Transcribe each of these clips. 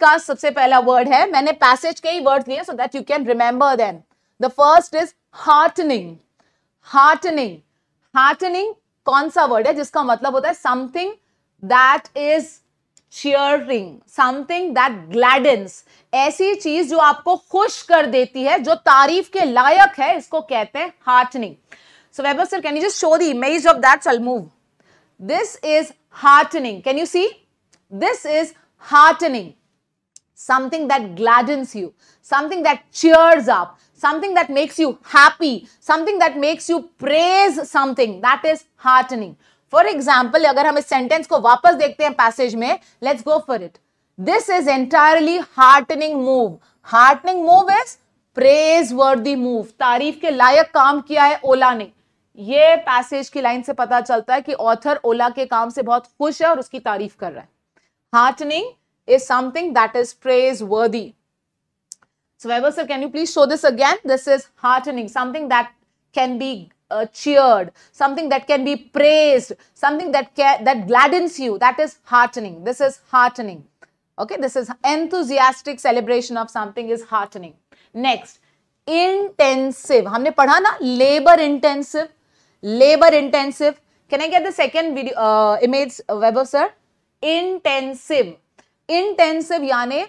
का सबसे पहला वर्ड है मैंने पैसेज के ही वर्ड लिए so that you can remember then the first is heartening heartening heartening कौन सा वर्ड है जिसका मतलब होता है something that is cheering something that gladdens ऐसी चीज जो आपको खुश कर देती है जो तारीफ के लायक है इसको कहते हैं हार्टनिंग सो वेबर sir can you just show the image of that चल move this is heartening can you see this is heartening something that gladdens you, something that cheers up, something that makes you happy, something that makes you praise something that is heartening. For example अगर हम इस sentence को वापस देखते हैं passage में let's go for it this is entirely heartening move heartening move is praiseworthy move तारीफ के लायक काम किया है ओला ने ये पैसेज की लाइन से पता चलता है कि ऑथर ओला के काम से बहुत खुश है और उसकी तारीफ कर रहा है heartening is something that is praiseworthy. So Weber sir, can you please show this again? This is heartening, something that can be uh, cheered, something that can be praised, something that that gladdens you. That is heartening. This is heartening. Okay, this is enthusiastic celebration of something is heartening. Next, intensive. हमने पढ़ा ना labor intensive, labor intensive. Can I get the second video uh, image, Weber sir? Intensive. Intensive यानी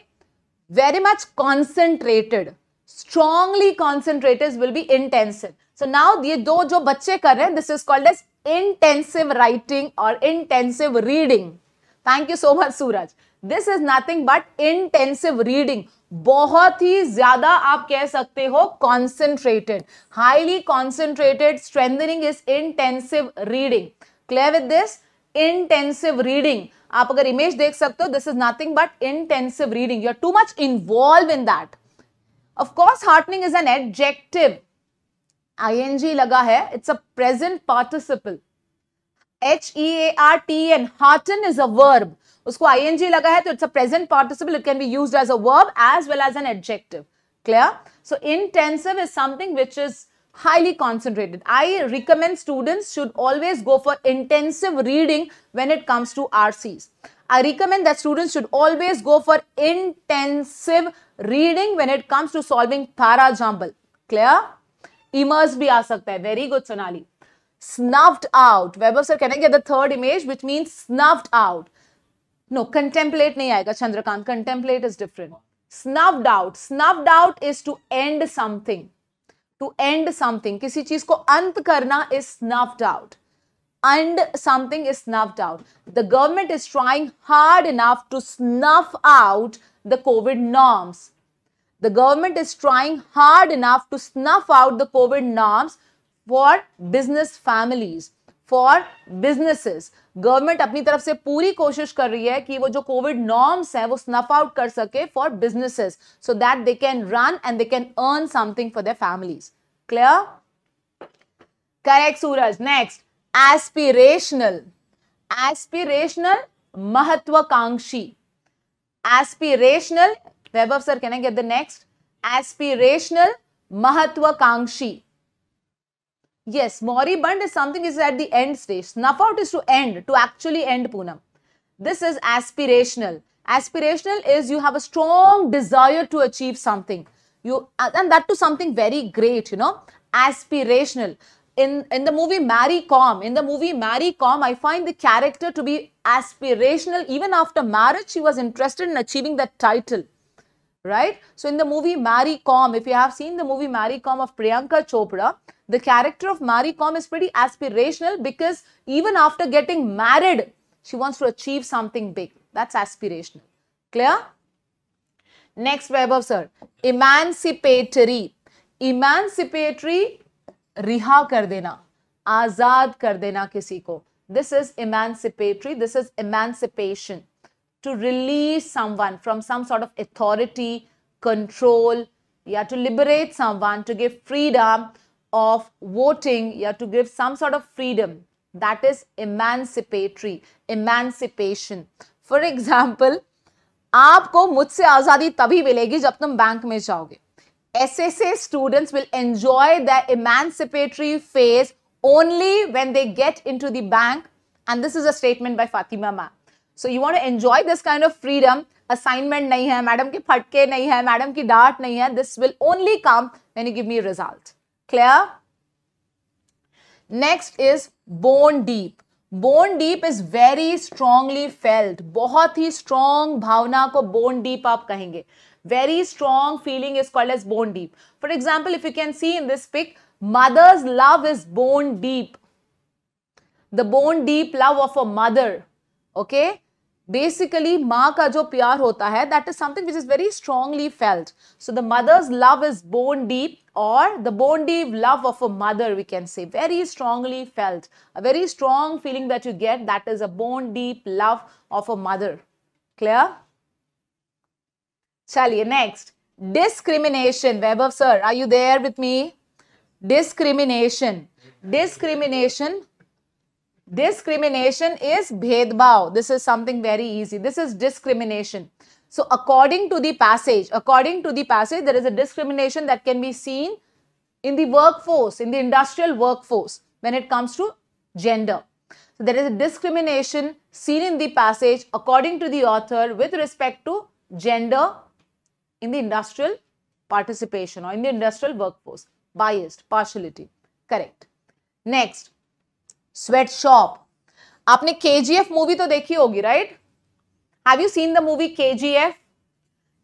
very much concentrated strongly concentrated will be intensive so now ये दो जो बच्चे कर रहे हैं this is called as intensive writing और intensive reading thank you so much Suraj this is nothing but intensive reading बहुत ही ज्यादा आप कह सकते हो concentrated highly concentrated strengthening is intensive reading clear with this intensive reading आप अगर इमेज देख सकते हो this is nothing but intensive reading you are too much involve in that of course heartening is an adjective ING लगा है it's a present participle H E A R T N hearten is a verb उसको ING लगा है तो it's a present participle it can be used as a verb as well as an adjective clear so intensive is something which is highly concentrated. I recommend students should always go for intensive reading when it comes to RCs. I recommend that students should always go for intensive reading when it comes to solving para jumble. Clear? Immerse bhi aa sakta hai. Very good, Sonali. Snuffed out. Weber sir, can I get the third image which means snuffed out? No, contemplate nahi aayega, Chandrakant. Contemplate is different. Snuffed out. Snuffed out is to end something. To end something, किसी चीज को अंत करना is snuffed out and something is snuffed out. The government is trying hard enough to snuff out the COVID norms. The government is trying hard enough to snuff out the COVID norms for business families. For businesses government अपनी तरफ से पूरी कोशिश कर रही है कि वो जो कोविड नॉर्म्स है वो स्नफ आउट कर सके for businesses so that they can run and they can earn something for the families clear correct Suraj next aspirational aspirational महत्वाकांक्षी aspirational Vaibhav sir can I get the next aspirational महत्वाकांक्षी Yes, moribund is something is at the end stage. Snuff out is to end, to actually end Poonam. This is aspirational. Aspirational is you have a strong desire to achieve something. You and that to something very great, you know. Aspirational. In in the movie Mary Com, in the movie Mary Com, I find the character to be aspirational. Even after marriage, she was interested in achieving that title right? So in the movie Mary Com, if you have seen the movie Mary Com of Priyanka Chopra, the character of Mari Kom is pretty aspirational because even after getting married, she wants to achieve something big. That's aspirational. Clear? Next verb, sir. Emancipatory. Emancipatory, Riha kar dena, azad kar dena kisi ko. this is emancipatory this is emancipation to release someone from some sort of authority control yeah to liberate someone to give freedom of voting, you have to give some sort of freedom. That is emancipatory, emancipation. For example, आपको मुझसे आज़ादी तभी मिलेगी जब तुम bank में जाओगे SSA students will enjoy their emancipatory phase only when they get into the bank. And this is a statement by Fatima Ma. So you want to enjoy this kind of freedom. Assignment nahi hai, madam ki phatke nahi hai, madam ki daat nahi hai. This will only come when you give me result. clear next is bone deep bone deep is very strongly felt बहुत ही strong भावना को bone deep आप कहेंगे very strong feeling is called as bone deep for example if you can see in this pic mother's love is bone deep the bone deep love of a mother okay basically माँ का जो that is something which is very strongly felt. So the mother's love is bone deep or the bone deep love of a mother we can say very strongly felt. A very strong feeling that you get that is a bone deep love of a mother. Clear? Chaliye next. Discrimination. Webber sir are you there with me? Discrimination. Discrimination Discrimination is bhedbhav. This is something very easy. This is discrimination. So according to the passage, according to the passage, there is a discrimination that can be seen in the workforce, in the industrial workforce when it comes to gender. So there is a discrimination seen in the passage according to the author with respect to gender in the industrial participation or in the industrial workforce. Biased, partiality. Correct. Next, sweatshop आपने KGF movie तो देखी होगी right have you seen the movie KGF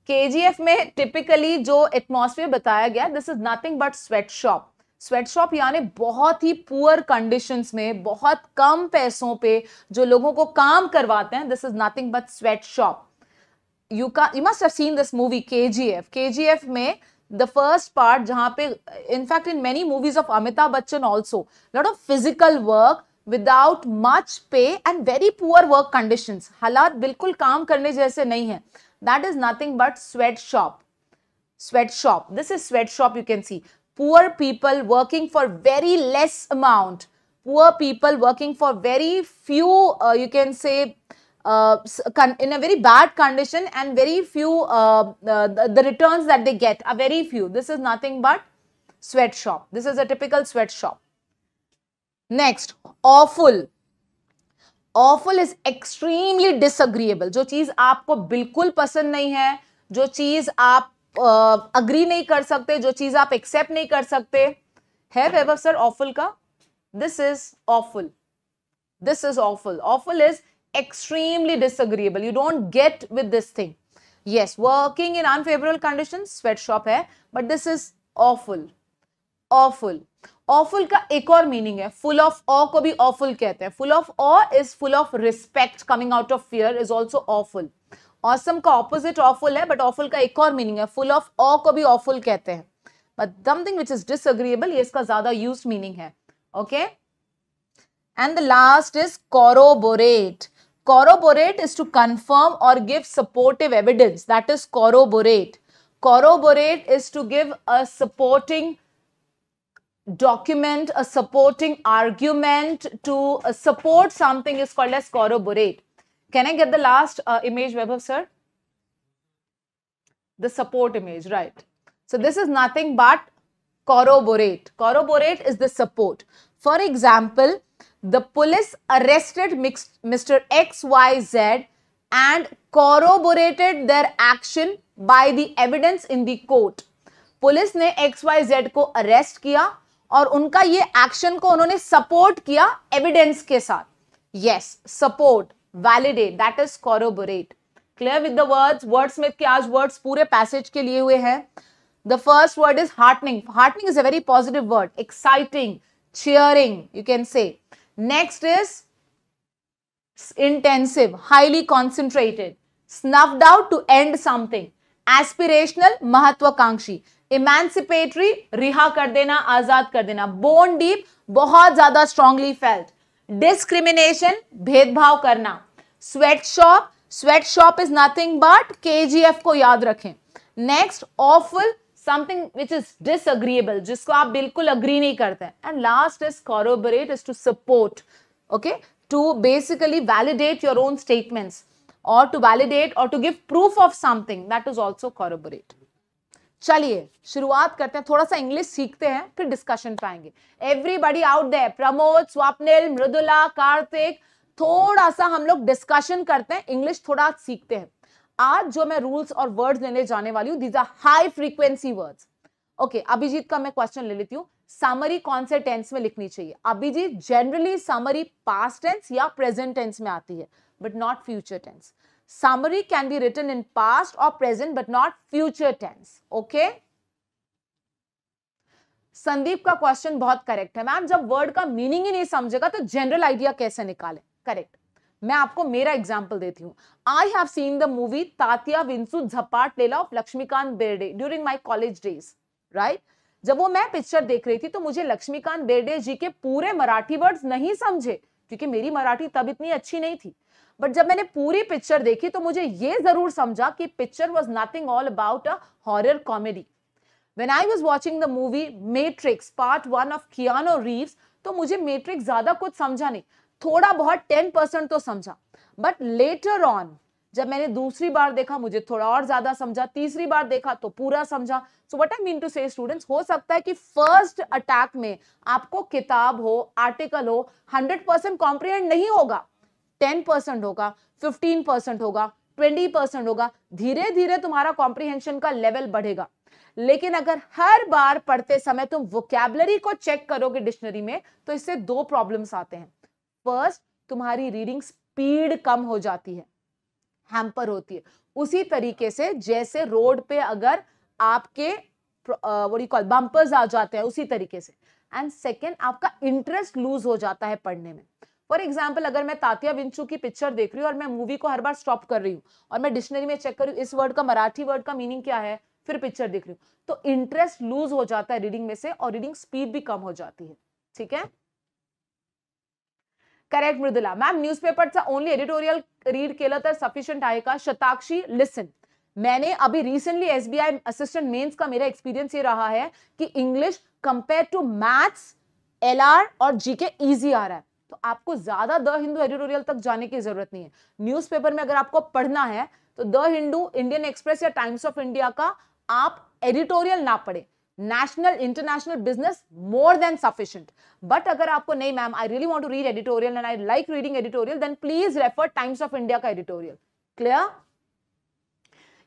KGF में typically जो atmosphere बताया गया this is nothing but sweatshop sweatshop यानी बहुत ही पुअर कंडीशंस में बहुत कम पैसों पे जो लोगों को काम करवाते हैं this is nothing but sweatshop you का you must have seen this movie KGF KGF में the first part jahan in fact in many movies of amitabh bachchan also lot of physical work without much pay and very poor work conditions halat bilkul kaam karne jaise nahi hai that is nothing but sweatshop sweatshop this is sweatshop you can see poor people working for very less amount poor people working for very few uh, you can say uh, in a very bad condition and very few, uh, the, the, returns that they get are very few. This is nothing but sweatshop. This is a typical sweatshop. Next, awful. Awful is extremely disagreeable. जो चीज़ आपको बिल्कुल पसंद नहीं है जो चीज़ आप uh, agree नहीं कर सकते जो चीज़ आप accept नहीं कर सकते है वैभव सर awful का This is awful. This is awful. Awful is extremely disagreeable. You don't get with this thing. Yes, working in unfavorable conditions, sweatshop hai, but this is awful. Awful. Awful ka एक meaning है. Full of awe को भी awful कहते हैं. Full of awe is full of respect coming out of fear is also awful. Awesome ka opposite awful है, but awful ka एक meaning है. Full of awe को भी awful कहते हैं. But something which is disagreeable, yes ka ज़्यादा used meaning है. Okay? And the last is corroborate. Corroborate is to confirm or give supportive evidence. That is corroborate. Corroborate is to give a supporting document, a supporting argument to uh, support something is called as corroborate. Can I get the last uh, image, of sir? The support image, right. So this is nothing but corroborate. Corroborate is the support. For example, the police arrested Mr. z and corroborated their action by the evidence in the court. Police ने XYZ को arrest किया और उनका ये action को उन्होंने support किया evidence के साथ yes support validate that is corroborate clear with the words word में के आज वर्ड्स पूरे पैसेज के लिए हुए हैं the first word is heartening heartening is a very positive word exciting cheering you can say next is intensive highly concentrated snuffed out to end something aspirational महत्वाकांक्षी emancipatory रिहा कर देना आजाद कर देना बोन डीप बहुत ज्यादा स्ट्रांगली फेल्ट डिस्क्रिमिनेशन भेदभाव करना sweatshop sweatshop is nothing but के को याद रखें next awful something which is disagreeable जिसको आप बिल्कुल अग्री नहीं करते and last is corroborate is to support okay to basically validate your own statements और टू वैलिडेट और to give proof of something that is also corroborate चलिए शुरुआत करते हैं थोड़ा सा इंग्लिश सीखते हैं फिर डिस्कशन पाएंगे everybody out there Pramod Swapnil Mridula Kartik थोड़ा सा हम लोग डिस्कशन करते हैं इंग्लिश थोड़ा सीखते हैं आज जो मैं रूल्स और वर्ड्स लेने जाने वाली हूँ these are high frequency words okay Abhijit का मैं क्वेश्चन ले लेती हूँ समरी कौन से टेंस में लिखनी चाहिए Abhijit generally summary past tense या प्रेजेंट टेंस में आती है but not future tense summary can be written in past और present but not future tense okay Sandeep का क्वेश्चन बहुत करेक्ट है मैम जब वर्ड का मीनिंग ही नहीं समझेगा तो जनरल आइडिया कैसे निकाले करेक्ट मैं आपको मेरा एग्जाम्पल देती हूँ I have seen the movie Tatya Vinchu Zapatlela of Laxmikant Berde during my college days right जब वो मैं पिक्चर देख रही थी तो मुझे लक्ष्मीकांत बेर्डे जी के पूरे मराठी वर्ड्स नहीं समझे क्योंकि मेरी मराठी तब इतनी अच्छी नहीं थी बट जब मैंने पूरी पिक्चर देखी तो मुझे ये जरूर समझा कि picture was nothing all about a horror comedy when I was watching the movie Matrix part one of Keanu Reeves तो मुझे मेट्रिक्स ज्यादा कुछ समझा नहीं थोड़ा बहुत टेन परसेंट तो समझा बट लेटर ऑन जब मैंने दूसरी बार देखा मुझे थोड़ा और ज्यादा समझा तीसरी बार देखा तो पूरा समझा so what I mean to say students हो सकता है कि फर्स्ट अटैक में आपको किताब हो आर्टिकल हो हंड्रेड परसेंट कॉम्प्रिहेंड नहीं होगा टेन परसेंट होगा फिफ्टीन परसेंट होगा ट्वेंटी परसेंट होगा धीरे धीरे तुम्हारा कॉम्प्रिहेंशन का लेवल बढ़ेगा लेकिन अगर हर बार पढ़ते समय तुम वोकैबलरी को चेक करोगे डिक्शनरी में तो इससे दो प्रॉब्लम्स आते हैं फर्स्ट तुम्हारी रीडिंग स्पीड कम हो जाती है हैम्पर होती है उसी तरीके से जैसे रोड पे अगर आपके वो कॉल बम्पर्स आ जाते हैं उसी तरीके से एंड सेकेंड आपका इंटरेस्ट लूज हो जाता है पढ़ने में फॉर एग्जाम्पल अगर मैं तातिया विंचू की पिक्चर देख रही हूँ और मैं मूवी को हर बार स्टॉप कर रही हूँ और मैं डिक्शनरी में चेक कर रही हूँ इस वर्ड का मराठी वर्ड का मीनिंग क्या है फिर पिक्चर देख रही हूँ तो इंटरेस्ट लूज हो जाता है रीडिंग में से और रीडिंग स्पीड भी कम हो जाती है ठीक है Correct, Mridula. Ma'am, newspapers are only editorial read के सफिशियंट है का शताक्षी, लिसन मैंने अभी recently S B I assistant mains का मेरा एक्सपीरियंस ये रहा है कि English compare to maths L और जीके ईजी आ रहा है तो आपको ज्यादा द हिंदू एडिटोरियल तक जाने की जरूरत नहीं है न्यूज़पेपर में अगर आपको पढ़ना है तो द हिंदू इंडियन एक्सप्रेस या टाइम्स ऑफ इंडिया का आप एडिटोरियल ना पढ़े national international business more than sufficient but अगर आपको नहीं ma'am I really want to read editorial and I like reading editorial then please refer Times of India का editorial clear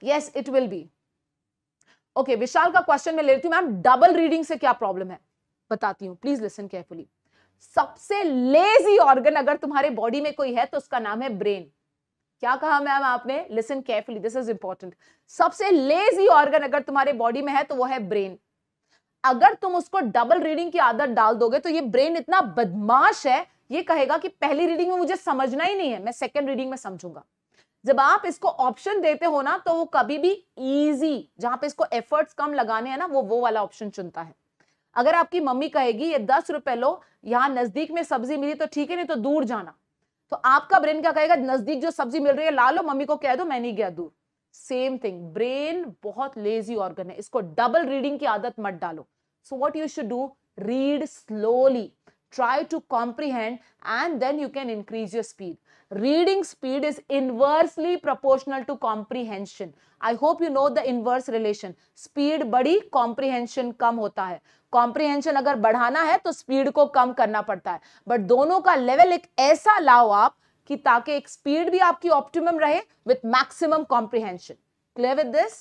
yes it will be okay Vishal का question मैं ले रही हूँ ma'am double reading से क्या प्रॉब्लम है बताती हूँ प्लीज लिसन केयरफुली सबसे लेजी ऑर्गन अगर तुम्हारे बॉडी में कोई है तो उसका नाम है ब्रेन क्या कहा मैम आपने listen carefully this is important सबसे लेजी ऑर्गन अगर तुम्हारे बॉडी में है तो वो है ब्रेन अगर तुम उसको डबल रीडिंग की आदत डाल दोगे तो ये ब्रेन इतना बदमाश है ये कहेगा कि पहली रीडिंग में मुझे समझना ही नहीं है मैं सेकेंड रीडिंग में समझूंगा जब आप इसको ऑप्शन देते हो ना तो वो कभी भी इजी जहां पे इसको एफर्ट्स कम लगाने हैं ना वो वो वाला ऑप्शन चुनता है अगर आपकी मम्मी कहेगी ये दस रुपए लो यहाँ नजदीक में सब्जी मिली तो ठीक है नहीं तो दूर जाना तो आपका ब्रेन क्या कहेगा नजदीक जो सब्जी मिल रही है ला लो मम्मी को कह दो मैं नहीं गया दूर सेम थिंग ब्रेन बहुत लेजी ऑर्गन है इसको डबल रीडिंग की आदत मत डालो so what you should do read slowly try to comprehend and then you can increase your speed reading speed is inversely proportional to comprehension I hope you know the inverse relation speed बड़ी comprehension कम होता है comprehension अगर बढ़ाना है तो speed को कम करना पड़ता है बट दोनों का लेवल एक ऐसा लाओ आप कि ताकि एक स्पीड भी आपकी ऑप्टिमम रहे with maximum comprehension clear with this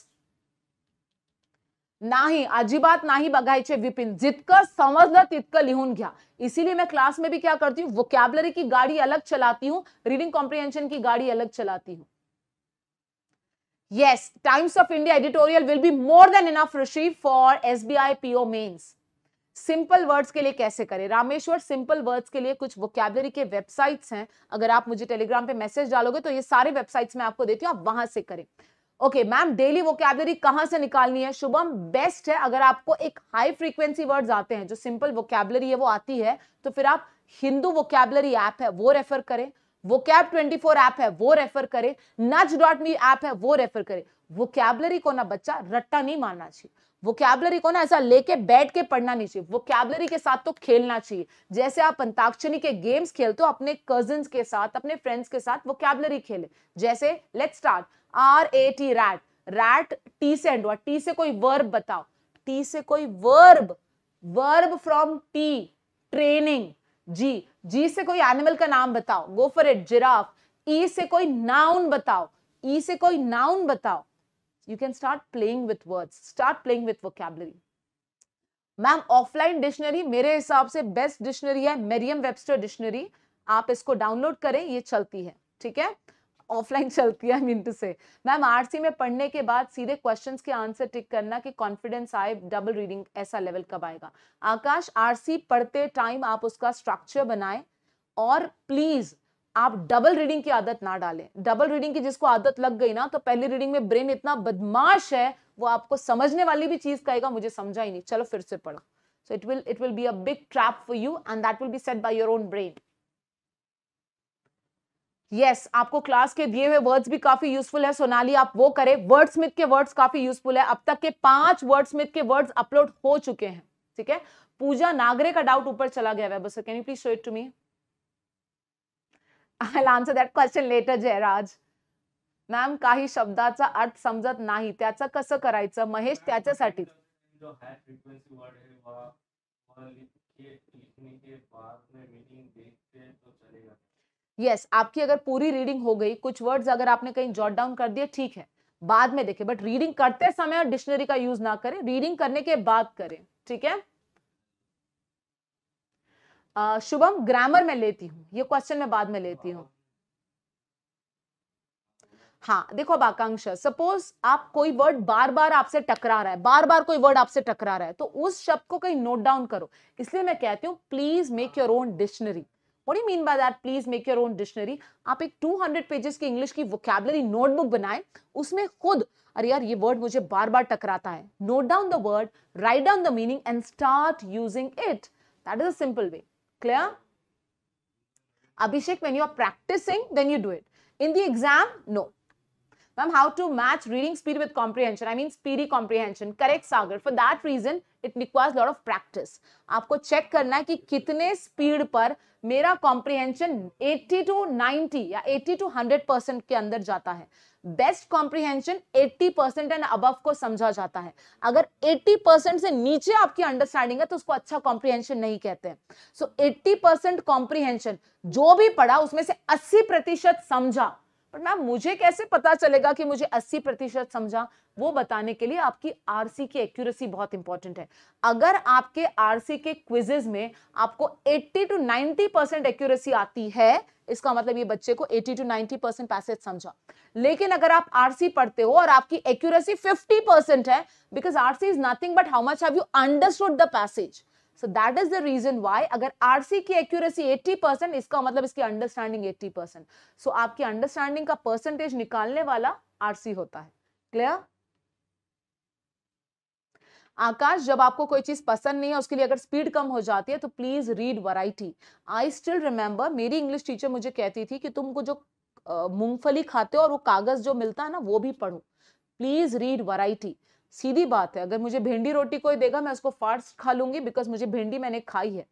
ना अजिबात नाही बघायचे विपिन जितकं समजलं तितकं लिहून गया इसीलिए मैं क्लास में भी क्या करती हूँ वोकेबलरी की गाड़ी अलग चलाती हूँ रीडिंग कॉम्प्रिहेंशन की गाड़ी अलग चलाती हूँ yes Times of India editorial will be more than enough rishi for SBI PO mains simple words के लिए कैसे करें रामेश्वर सिंपल वर्ड्स के लिए कुछ वोकैबलरी के वेबसाइट्स हैं अगर आप मुझे टेलीग्राम पे मैसेज डालोगे तो ये सारे वेबसाइट्स मैं आपको देती हूँ आप वहां से करें ओके मैम डेली वोकेबलरी कहाँ से निकालनी है शुभम बेस्ट है अगर आपको एक हाई फ्रीक्वेंसी वर्ड्स आते हैं जो सिंपल वोकेबलरी है वो आती है तो फिर आप हिंदू वोकैबलरी ऐप है वो रेफर करें ट्वेंटी फोर ऐप है वो रेफर करें नज डॉट मी ऐप है वो रेफर करें वोकैबलरी को ना बच्चा रट्टा नहीं मानना चाहिए कैबलरी को ना ऐसा लेके बैठ के पढ़ना नहीं चाहिए कैबलरी के साथ तो खेलना चाहिए जैसे आप अंताक्षरी के गेम्स खेलते हो अपने कजिन के साथ अपने फ्रेंड्स के साथ वोकेबलरी खेले जैसे let start R A T rat rat T से एंड टी से कोई वर्ब बताओ टी से कोई verb verb from T training G G से कोई एनिमल का नाम बताओ go for it giraffe E से कोई नाउन बताओ ई e से कोई नाउन बताओ you can start playing with words start playing with vocabulary ma'am offline dictionary मेरे हिसाब से बेस्ट डिक्शनरी है मेरियम वेबस्टर डिक्शनरी आप इसको डाउनलोड करें ये चलती है ठीक है ऑफलाइन चलती है मिनट से मैम आरसी में पढ़ने के बाद सीधे क्वेश्चंस के आंसर टिक करना कि कॉन्फिडेंस आए डबल रीडिंग ऐसा लेवल कब आएगा आकाश आरसी पढ़ते टाइम आप उसका स्ट्रक्चर बनाएं और प्लीज आप डबल रीडिंग की आदत ना डालें डबल रीडिंग की जिसको आदत लग गई ना तो पहली रीडिंग में ब्रेन इतना बदमाश है वो आपको समझने वाली भी चीज कहेगा मुझे समझा ही नहीं चलो फिर से पढ़ो so it will it will be a big trap for you and that will be set by your own brain yes आपको क्लास के दिए हुए वर्ड्स भी काफी यूजफुल है सोनाली आप वो करें वर्ड स्मिथ के वर्ड्स काफी यूजफुल है अब तक के पांच वर्ड स्मिथ के वर्ड्स अपलोड हो चुके हैं ठीक है पूजा नागरे का डाउट ऊपर चला गया है can you please show it to me I'll answer that question later, Jairaj. Ma'am काही शब्दाचा अर्थ समजत नाही त्याचं कसं करायचं महेश त्याच्यासाठी यस आपकी अगर पूरी रीडिंग हो गई कुछ वर्ड्स अगर आपने कहीं जॉट डाउन कर दिए ठीक है बाद में देखें बट रीडिंग करते समय और डिक्शनरी का यूज ना करें रीडिंग करने के बाद करें ठीक है शुभम ग्रामर में लेती हूँ ये क्वेश्चन मैं बाद में लेती हूँ हाँ देखो अब आकांक्षा सपोज आप कोई वर्ड बार बार आपसे टकरा रहा है बार बार कोई वर्ड आपसे टकरा रहा है तो उस शब्द को कहीं नोट डाउन करो इसलिए मैं कहती हूँ please make your own dictionary What mean you mean by that? Please make your आप एक 200 पेजेस की इंग्लिश की वोकैबलरी नोटबुक बनाए उसमें खुद अरे यार ये वर्ड मुझे बार बार टकराता है note down the word write down the meaning and start using it that is a simple way Clear? Abhishek, when you are practicing, then you do it. In the exam, no. Ma'am how to match reading speed with comprehension I mean speedy comprehension correct Sagar for that reason it requires lot of practice आपको check करना है कि कितने speed पर मेरा comprehension 80 to 90 या 80 to 100 percent के अंदर जाता है best comprehension 80 percent and above को समझा जाता है अगर 80 परसेंट से नीचे आपकी अंडरस्टैंडिंग है तो उसको अच्छा कॉम्प्रीहेंशन नहीं कहते सो 80 परसेंट कॉम्प्रीहेंशन जो भी पढ़ा उसमें से 80 प्रतिशत समझा पर मैम मुझे कैसे पता चलेगा कि मुझे 80 प्रतिशत समझा वो बताने के लिए आपकी आरसी की एक्यूरेसी बहुत इंपॉर्टेंट है अगर आपके आरसी के क्विजेज में आपको 80 टू 90 परसेंट एक्यूरेसी आती है इसका मतलब ये बच्चे को 80 टू 90 परसेंट पैसेज समझा लेकिन अगर आप आरसी पढ़ते हो और आपकी एक्यूरेसी फिफ्टी परसेंट है because RC is nothing but how much have you understood the passage so that is the reason why अगर आरसी की एक्यूरेसी 80 परसेंट इसका मतलब इसकी अंडरस्टैंडिंग 80 परसेंट सो आपकी अंडरस्टैंडिंग का परसेंटेज निकालने वाला आरसी होता है क्लियर आकाश जब आपको कोई चीज पसंद नहीं है उसके लिए अगर स्पीड कम हो जाती है तो please read variety I still remember मेरी इंग्लिश टीचर मुझे कहती थी कि तुमको जो मूंगफली खाते हो और वो कागज जो मिलता है ना वो भी पढ़ो प्लीज रीड वराइटी सीधी बात है अगर मुझे भेंडी रोटी कोई देगा मैं उसको फास्ट खा लूंगी बिकॉज मुझे भेंडी मैंने खाई है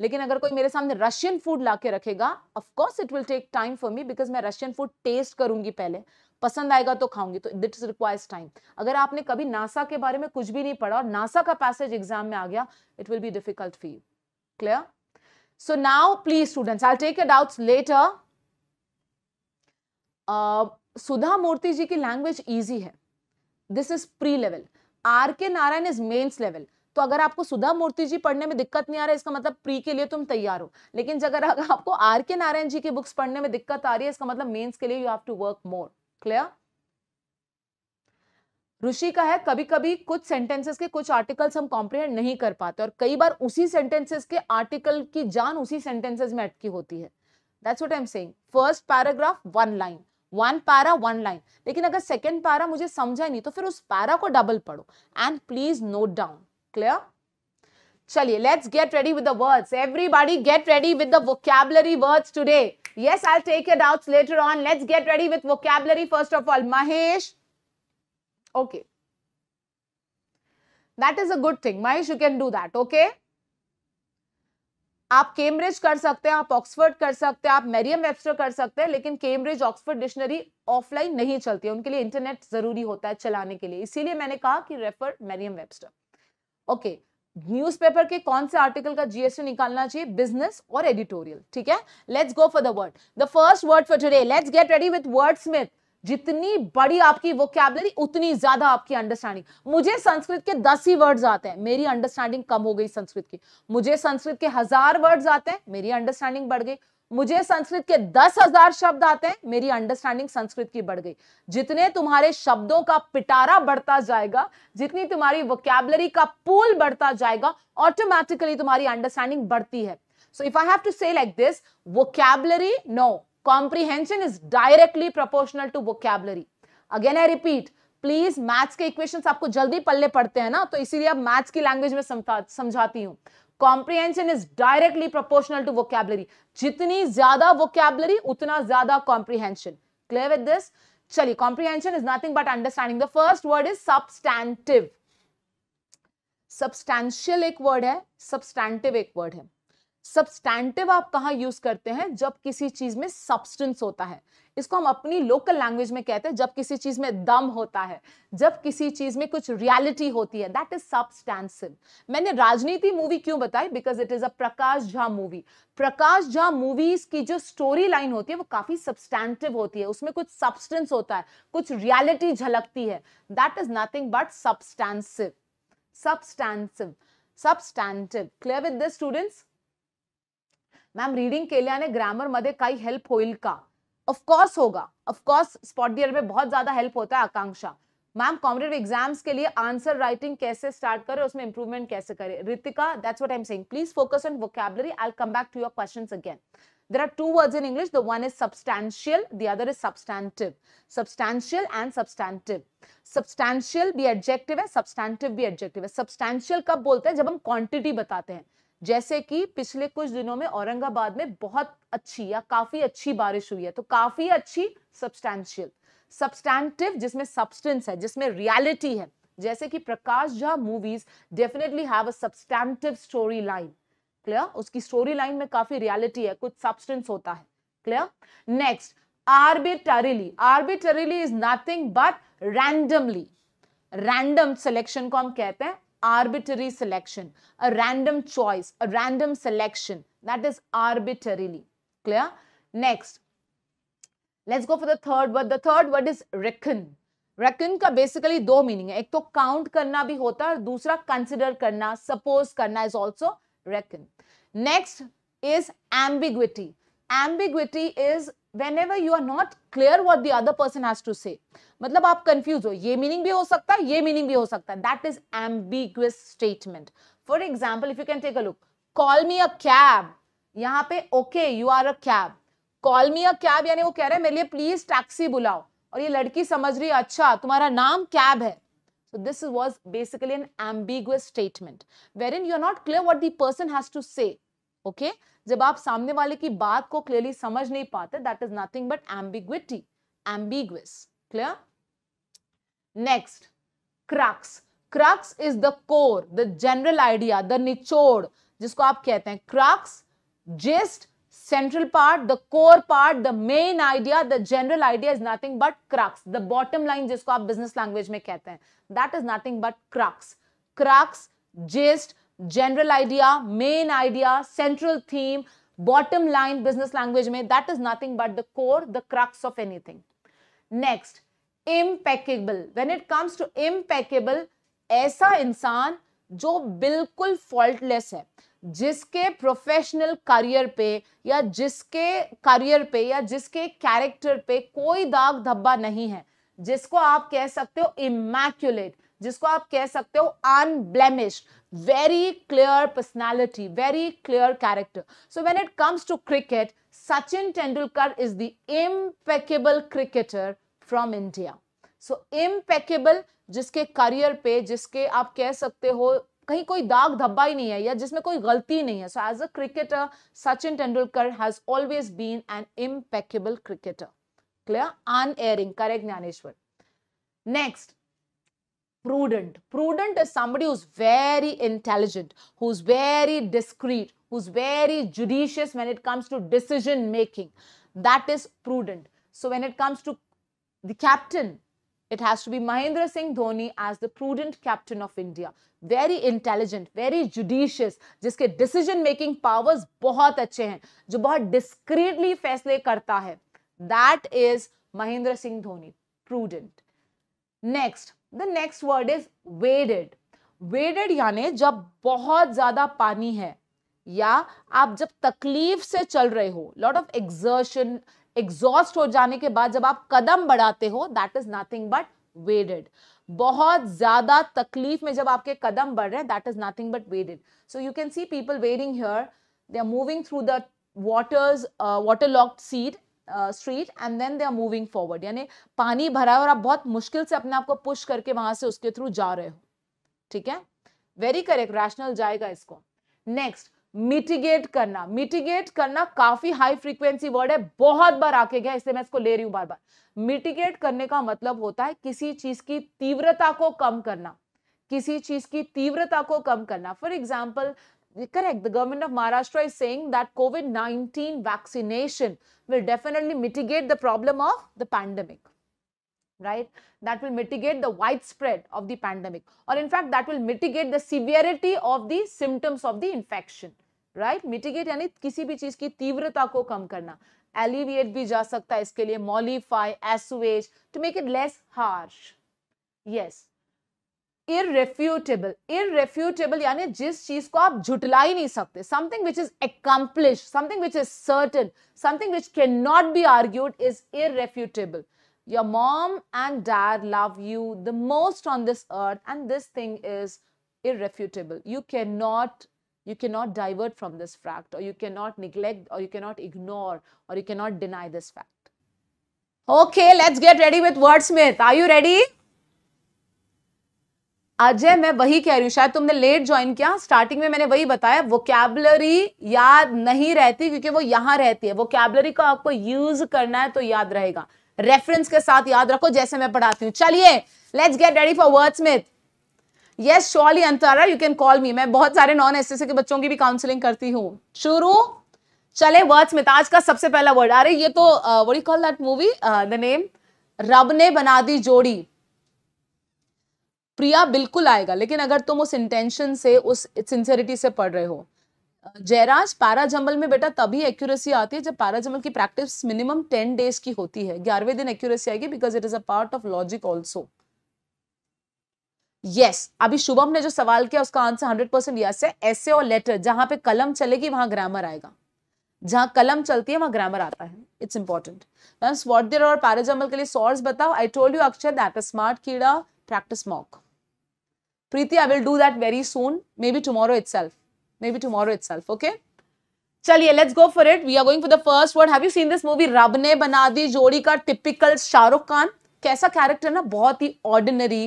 लेकिन अगर कोई मेरे सामने रशियन फूड ला के रखेगा of course it will take time for me because मैं रशियन फूड टेस्ट करूंगी पहले पसंद आएगा तो खाऊंगी तो दिट रिक्वायर्स टाइम अगर आपने कभी नासा के बारे में कुछ भी नहीं पढ़ा और नासा का पैसेज एग्जाम में आ गया it will be difficult for you clear so now please students I take a doubts later Sudha मूर्ति जी की लैंग्वेज ईजी है this is pre level R K Narayan is mains level तो अगर आपको सुधा मूर्ति जी पढ़ने में दिक्कत नहीं आ रहा है इसका मतलब प्री के लिए तुम तैयार हो लेकिन अगर आपको आर के नारायण जी की बुक्स पढ़ने में दिक्कत आ रही है इसका मतलब मेन्स के लिए you have to work more clear Rishi का है कभी कभी कुछ सेंटेंसेस के कुछ आर्टिकल्स हम कॉम्प्रिहेंड नहीं कर पाते और कई बार उसी सेंटेंसेस के आर्टिकल की जान उसी सेंटेंसेस में अटकी होती है that's what I am saying first paragraph one line one para one line लेकिन अगर सेकेंड पारा मुझे समझा नहीं तो फिर उस पारा को डबल पढ़ो and please note down clear चलिए let's get ready with the words everybody get ready with the vocabulary words today yes I take your doubts later on let's get ready with vocabulary first of all Mahesh okay that is a good thing Mahesh you can do that okay आप Cambridge कर सकते हैं आप Oxford कर सकते हैं आप मेरियम Webster कर सकते हैं लेकिन केम्ब्रिज ऑक्सफर्ड डिक्शनरी ऑफलाइन नहीं चलती है उनके लिए इंटरनेट जरूरी होता है चलाने के लिए इसीलिए मैंने कहा कि refer Merriam Webster okay newspaper के कौन से आर्टिकल का जीएसटी निकालना चाहिए बिजनेस और एडिटोरियल ठीक है let's go for the word the first word for today let's get ready with wordsmith जितनी बड़ी आपकी वोकैबलरी उतनी ज्यादा आपकी अंडरस्टैंडिंग मुझे संस्कृत के दस ही वर्ड्स आते हैं मेरी अंडरस्टैंडिंग कम हो गई संस्कृत की मुझे संस्कृत के हजार वर्ड्स आते हैं मेरी अंडरस्टैंडिंग बढ़ गई मुझे संस्कृत के दस हजार शब्द आते हैं मेरी अंडरस्टैंडिंग संस्कृत की बढ़ गई जितने तुम्हारे शब्दों का पिटारा बढ़ता जाएगा जितनी तुम्हारी वोकैबलरी का पूल बढ़ता जाएगा ऑटोमेटिकली तुम्हारी अंडरस्टैंडिंग बढ़ती है so if I have to say like this vocabulary no comprehension is directly proportional to vocabulary again i repeat please maths के इक्वेशंस आपको जल्दी पल्ले पड़ते हैं ना तो इसीलिए अब मैथ्स की लैंग्वेज में समझाती हूँ comprehension is directly proportional to vocabulary जितनी ज्यादा वोकैबलरी उतना ज्यादा कॉम्प्रीहेंशन क्लियर विद दिस चलिए comprehension is nothing but understanding the first word is substantive substantial एक वर्ड है सबस्टैंटिव एक वर्ड है सब्सटैंटिव आप कहाँ यूज करते हैं जब किसी चीज में सब्सटेंस होता है इसको हम अपनी लोकल लैंग्वेज में कहते हैं जब किसी चीज में दम होता है जब किसी चीज में कुछ रियलिटी होती है दैट इज सब्सटैंसिव मैंने राजनीति मूवी क्यों बताई because it is a Prakash Jha movie Prakash Jha movies की जो स्टोरी लाइन होती है वो काफी सब्सटैंटिव होती है उसमें कुछ सब्सटेंस होता है कुछ रियालिटी झलकती है that is nothing but substantive substantive substantive clear with the students ma'am reading के लिए ग्रामर मध्य हेल्प होईल का ऑफकोर्स होगा ऑफकोर्स स्पॉट ईयर में बहुत ज्यादा हेल्प होता है आकांक्षा मैम कॉम्पिटेटिव एग्जाम्स के लिए आंसर राइटिंग कैसे स्टार्ट करें उसमें इंप्रूवमेंट कैसे करें Ritika that's what I am saying please focus on vocabulary I come back to your questions again there are two words in English the one is substantial the other is substantive substantial and substantive substantial भी adjective है substantive भी adjective है substantial कब बोलते हैं जब हम quantity बताते हैं जैसे कि पिछले कुछ दिनों में औरंगाबाद में बहुत अच्छी या काफी अच्छी बारिश हुई है तो काफी अच्छी सब्सटैंशियल सब्सटैंटिव जिसमें सब्सटेंस है जिसमें रियलिटी है जैसे कि Prakash Jha movies definitely have a substantive story line clear उसकी स्टोरी लाइन में काफी रियलिटी है कुछ सब्सटेंस होता है clear next arbitrarily arbitrarily is nothing but randomly random selection को हम कहते हैं arbitrary selection, a random choice, a random selection. That is arbitrarily. Clear? Next, let's go for the third word. The third word is reckon. reckon ka basically do meaning hai ek to count karna bhi hota hai और दूसरा consider करना suppose करना is also reckon next is ambiguity ambiguity is whenever you are not clear what the other person has to say मतलब आप confuse हो ये meaning भी हो सकता है ये मीनिंग भी हो सकता है that is ambiguous statement for example if you can take a look call me a cab यहाँ पे okay you are a cab call me a cab यानी वो कह रहे हैं मेरे लिए प्लीज टैक्सी बुलाओ और ये लड़की समझ रही है अच्छा तुम्हारा नाम कैब है So this was basically an ambiguous statement wherein you're not clear what the person has to say. Okay. जब आप सामने वाले की बात को क्लियरली समझ नहीं पाते that is nothing but ambiguity ambiguous clear next crux crux is the core the general idea the निचोड़ जिसको आप कहते हैं crux gist central part the core part the main idea the general idea is nothing but crux the bottom line जिसको आप business language में कहते हैं that is nothing but crux crux gist general idea main idea central theme bottom line business language में that is nothing but the core the crux of anything next impeccable when it comes to impeccable ऐसा इंसान जो बिल्कुल faultless है जिसके professional career पे या जिसके करियर पे या जिसके कैरेक्टर पे कोई दाग धब्बा नहीं है जिसको आप कह सकते हो इमेक्यूलेट जिसको आप कह सकते हो unblemish very clear personality, very clear character. So when it comes to cricket, Sachin Tendulkar is the impeccable cricketer from India. So impeccable जिसके करियर पे जिसके आप कह सकते हो कहीं कोई दाग धब्बा ही नहीं है या जिसमें कोई गलती नहीं है so as a cricketer Sachin Tendulkar has always been an impeccable cricketer clear unerring correct Dnyaneshwar next prudent. Prudent is somebody who's very intelligent, who's very discreet, who's very judicious when it comes to decision making. That is prudent. So when it comes to the captain, it has to be Mahendra Singh Dhoni as the prudent captain of India. Very intelligent, very judicious, जिसके decision making powers बहुत अच्छे हैं जो बहुत discreetly फैसले करता है. That is Mahendra Singh Dhoni, prudent. Next, the next word is waded waded यानी जब बहुत ज़्यादा पानी है या आप जब तकलीफ से चल रहे हो लॉट ऑफ एक्सर्शन एग्जॉस्ट हो जाने के बाद जब आप कदम बढ़ाते हो that is nothing but waded बहुत ज्यादा तकलीफ में जब आपके कदम बढ़ रहे हैं that is nothing but waded so you can see people wading here they are moving through the waters water locked seed street and then they are moving forward यानी पानी भरा है और आप बहुत मुश्किल से अपने आप को पुश करके वहां से उसके थ्रू जा रहे हो ठीक है वेरी करेक्ट रैशनल जाएगा इसको नेक्स्ट मिटिगेट करना मिटिगेट करना काफी हाई फ्रीक्वेंसी वर्ड है बहुत बार आके गया इसलिए मैं इसको ले रही हूं बार बार मिटिगेट करने का मतलब होता है किसी चीज की तीव्रता को कम करना किसी चीज की तीव्रता को कम करना for example correct, the government of Maharashtra is saying that COVID 19 vaccination will definitely mitigate the problem of the pandemic, right? That will mitigate the widespread of the pandemic, or in fact, that will mitigate the severity of the symptoms of the infection, right? Mitigate यानी किसी भी चीज की तीव्रता को कम करना alleviate भी जा सकता है इसके लिए mollify, assuage to make it less harsh. Yes, irrefutable irrefutable यानी जिस चीज को आप झुटला ही नहीं सकते something which is accomplished something which is certain something which cannot be argued is irrefutable your mom and dad love you the most on this earth and this thing is irrefutable you cannot you cannot divert from this fact or you cannot neglect or you cannot ignore or you cannot deny this fact okay let's get ready with wordsmith are you ready Ajay मैं वही कह रही हूँ शायद तुमने late join किया starting में मैंने वही बताया वो कैबलरी याद नहीं रहती क्योंकि वो यहां रहती है वो कैबलरी का आपको यूज करना है तो याद रहेगा रेफरेंस के साथ याद रखो जैसे मैं पढ़ाती हूँ चलिए let's get ready for wordsmith yes surely Antara you can call me मैं बहुत सारे नॉन एस के बच्चों की भी काउंसलिंग करती हूँ शुरू चले वर्ड स्मिथ आज का सबसे पहला वर्ड अरे ये तो वो call that movie the name Rab Ne Bana Di जोड़ी प्रिया बिल्कुल आएगा लेकिन अगर तुम उस इंटेंशन से उस सिंसेरिटी से पढ़ रहे हो जयराज पैरा जम्बल में बेटा तभी एक्यूरेसी आती है जब पैरा जम्बल की प्रैक्टिस मिनिमम टेन डेज की होती है ग्यारहवें दिन एक्यूरेसी आएगी because it is a part of logic also yes अभी शुभम ने जो सवाल किया उसका आंसर हंड्रेड परसेंट यस है ऐसे और लेटर जहां पे कलम चलेगी वहां ग्रामर आएगा जहां कलम चलती है वहां ग्रामर आता है इट्स इंपॉर्टेंट वॉट देर और जम्बल के लिए सोर्स बताओ I told you Akshar that smart कीड़ा practice mock Preeti I will do that very soon maybe tomorrow itself maybe tomorrow itself okay चलिए let's go for it we are going for the first word have you seen this movie Rab Ne Bana Di जोड़ी का typical Shahrukh Khan कैसा character ना बहुत ही ordinary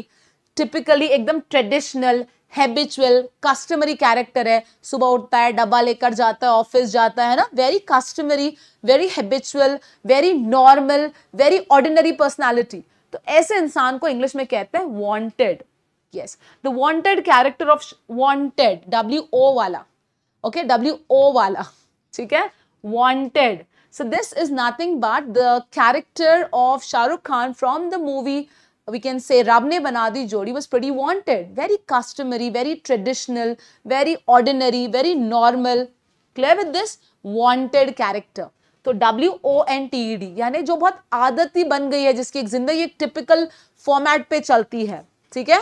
typically एकदम traditional habitual customary character है सुबह उठता है डब्बा लेकर जाता है ऑफिस जाता है ना very customary very habitual very normal very ordinary personality तो ऐसे इंसान को इंग्लिश में कहते हैं wonted yes the wonted character of wonted W O वाला ओके डब्ल्यू ओ वाला ठीक है wonted so this is nothing but the character of Shahrukh Khan from the movie we can say Rab Ne Bana Di Jodi was pretty wonted very customary very traditional very ordinary very normal clear with this wonted character तो W O N T D यानी जो बहुत आदत ही बन गई है जिसकी एक जिंदगी एक टिपिकल फॉर्मेट पे चलती है ठीक है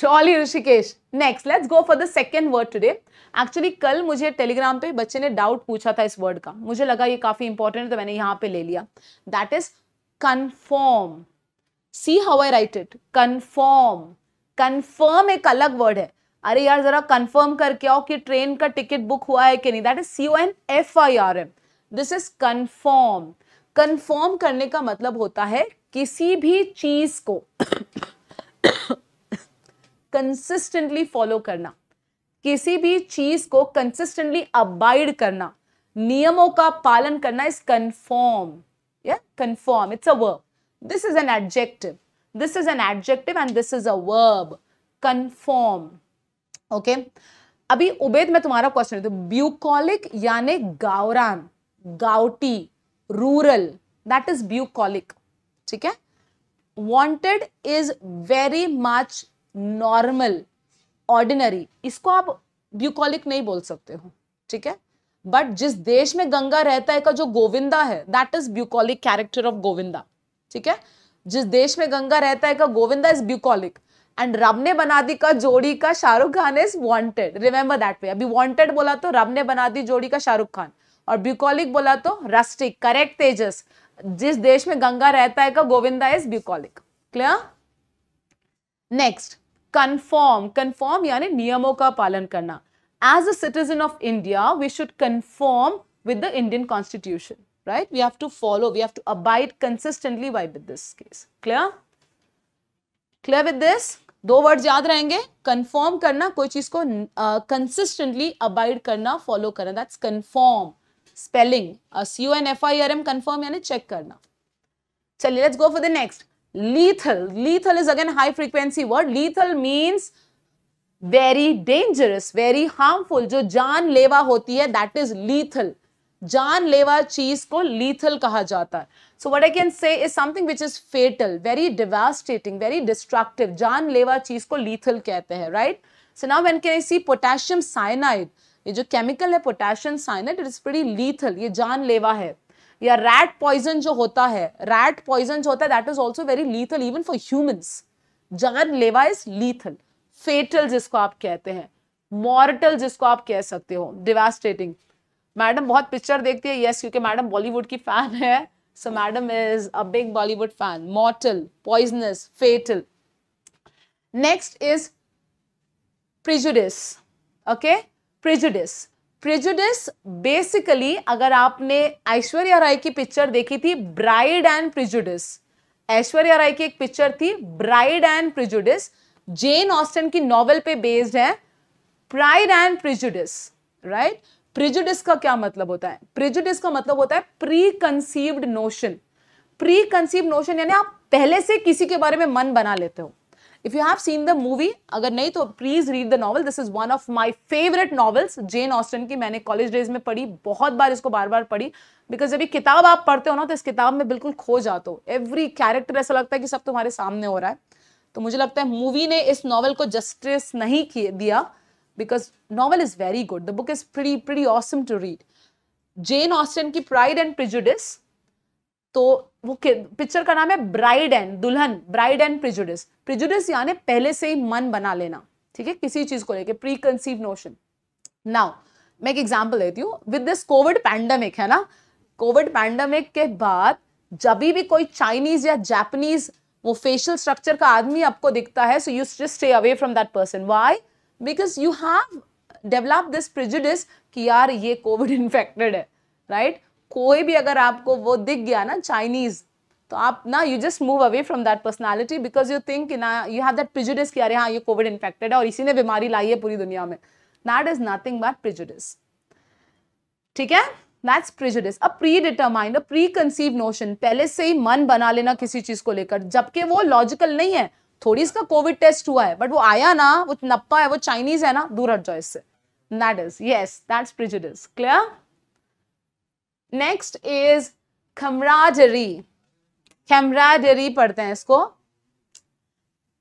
Shaili Rishikesh next let's go for the second word today actually कल मुझे टेलीग्राम पे बच्चे ने डाउट पूछा था इस वर्ड का मुझे लगा ये काफी इंपॉर्टेंट है तो मैंने यहाँ पे ले लिया that is confirm see how I write it confirm confirm एक अलग वर्ड है अरे यार जरा कन्फर्म करके आओ कि ट्रेन का टिकट बुक हुआ है कि नहीं that is C O N F I R M this is confirm confirm करने का मतलब होता है किसी भी चीज को कंसिस्टेंटली फॉलो करना किसी भी चीज को कंसिस्टेंटली अबाइड करना नियमों का पालन करना is conform or conform it's a verb this is an adjective this is an adjective and this is a verb conform okay अभी उबेद मैं तुम्हारा क्वेश्चन तो ब्यूकॉलिक यानी गावरान गाउटी रूरल दैट इज ब्यूकॉलिक ठीक है wonted is very much normal ordinary इसको आप ब्यूकॉलिक नहीं बोल सकते हो ठीक है बट जिस देश में गंगा रहता है का जो गोविंदा है that is bucolic character of Govinda ठीक है जिस देश में गंगा रहता है का गोविंदा इज ब्यूकॉलिक एंड रब ने बना दी का जोड़ी का Shahrukh Khan is wonted remember that way अभी वॉन्टेड बोला तो रब ने बना दी जोड़ी का शाहरुख खान और ब्यूकॉलिक बोला तो रस्टिक करेक्ट तेजस जिस देश में गंगा रहता है का Govinda is bucolic clear next conform conform यानी नियमों का पालन करना as a citizen of India we should conform with the Indian constitution right we have to follow we have to abide consistently by with this case clear clear with this दो word याद रहेंगे conform करना कोई चीज को consistently uh, abide करना follow करना that's conform spelling C O N F I R M confirm यानी चेक करना चलिए let's go for the next lethal lethal is again high frequency word lethal means very dangerous very harmful jo jaan leva hoti hai that is lethal jaan leva cheez ko lethal kaha jata hai so what I can say is something which is fatal very devastating very destructive jaan leva cheez ko lethal kehte हैं right so now when can I see potassium cyanide ये जो chemical है potassium cyanide it is pretty lethal ये जान लेवा है या rat poison जो होता है रैट पॉइजन जो होता है that is also very lethal even for humans जान लेवा इज लीथल फेटल जिसको आप कहते हैं मॉरटल जिसको आप कह सकते हो डिवास्टेटिंग मैडम बहुत पिक्चर देखती है यस क्योंकि मैडम बॉलीवुड की फैन है so madam is a big Bollywood fan mortal poisonous fatal next is prejudice okay prejudice prejudice basically अगर आपने ऐश्वर्या राय की पिक्चर देखी थी bride and prejudice Aishwarya Rai की एक पिक्चर थी bride and prejudice Jane Austen की नॉवेल पे बेस्ड है pride and prejudice right prejudice का क्या मतलब होता है प्रिजुडिस का मतलब होता है preconceived notion preconceive notion यानी आप पहले से किसी के बारे में मन बना लेते हो if you have seen the movie अगर नहीं तो please read the novel this is one of my favourite novels Jane Austen की मैंने कॉलेज डेज में पढ़ी बहुत बार इसको बार बार पढ़ी बिकॉज जब ये किताब आप पढ़ते हो ना तो इस किताब में बिल्कुल खो जाते हो एवरी कैरेक्टर ऐसा लगता है कि सब तुम्हारे सामने हो रहा है तो मुझे लगता है मूवी ने इस नॉवल को जस्टिस नहीं दिया because novel is very good the book is pre pre awesome to read Jane Austen की प्राइड एंड प्रिजुडिस तो वो पिक्चर का नाम है ब्राइड एंड दुल्हन ब्राइड एंड प्रिजुडिस प्रिजुडिस यानी पहले से ही मन बना लेना ठीक है किसी चीज को लेके प्री कंसीव नोशन नाउ मैं एक एग्जाम्पल देती हूँ विद दिस कोविड पैंडमिक है ना कोविड पैंडमिक के बाद जब भी कोई चाइनीज या जापानीज वो फेशियल स्ट्रक्चर का आदमी आपको दिखता है so you just stay away from that person why because you have develop this prejudice कि यार ये कोविड इन्फेक्टेड है राइट right? कोई भी अगर आपको वो दिख गया ना चाइनीज तो आप ना you just move away from that personality because you think ना यू हैव दैट प्रिजुडिस कि अरे हाँ ये कोविड इन्फेक्टेड है और इसी ने बीमारी लाई है पूरी दुनिया में that is nothing but prejudice ठीक है that's prejudice a predetermined a preconceive notion पहले से ही मन बना लेना किसी चीज को लेकर जबकि वो लॉजिकल नहीं है थोड़ी इसका कोविड टेस्ट हुआ है बट वो आया ना वो नप्पा है वो चाइनीज है ना दूर हट जाओ इससे that is yes that's prejudice clear next is camaraderie camaraderie पढ़ते हैं इसको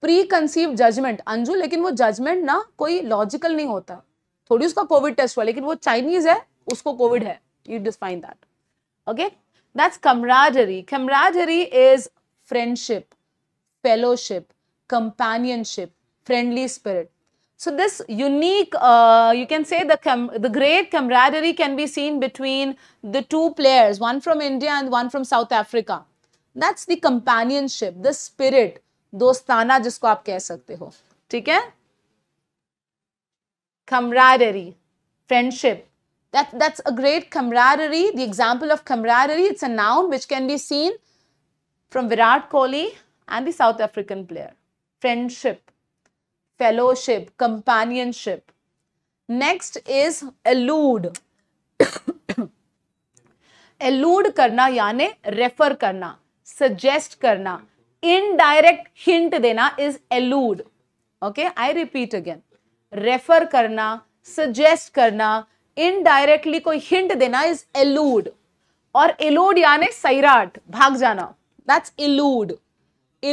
प्री कंसीव जजमेंट अंजू लेकिन वो जजमेंट ना कोई लॉजिकल नहीं होता थोड़ी उसका कोविड टेस्ट हुआ लेकिन वो चाइनीज है उसको कोविड है you define that okay that's camaraderie camaraderie is friendship fellowship companionship friendly spirit So this unique, uh, you can say the, the great camaraderie can be seen between the two players, one from India and one from South Africa. That's the companionship, the spirit, dostana, जिसको आप कह सकते हो ठीक है camaraderie, friendship. That, that's a great camaraderie. The example of camaraderie, it's a noun which can be seen from Virat Kohli and the South African player. Friendship. fellowship companionship next is allude एलूड करना यानी refer करना suggest करना indirect hint देना is allude okay I repeat again refer करना suggest करना indirectly कोई hint देना is allude और एलूड यानी सैराट भाग जाना दैट्स इलूड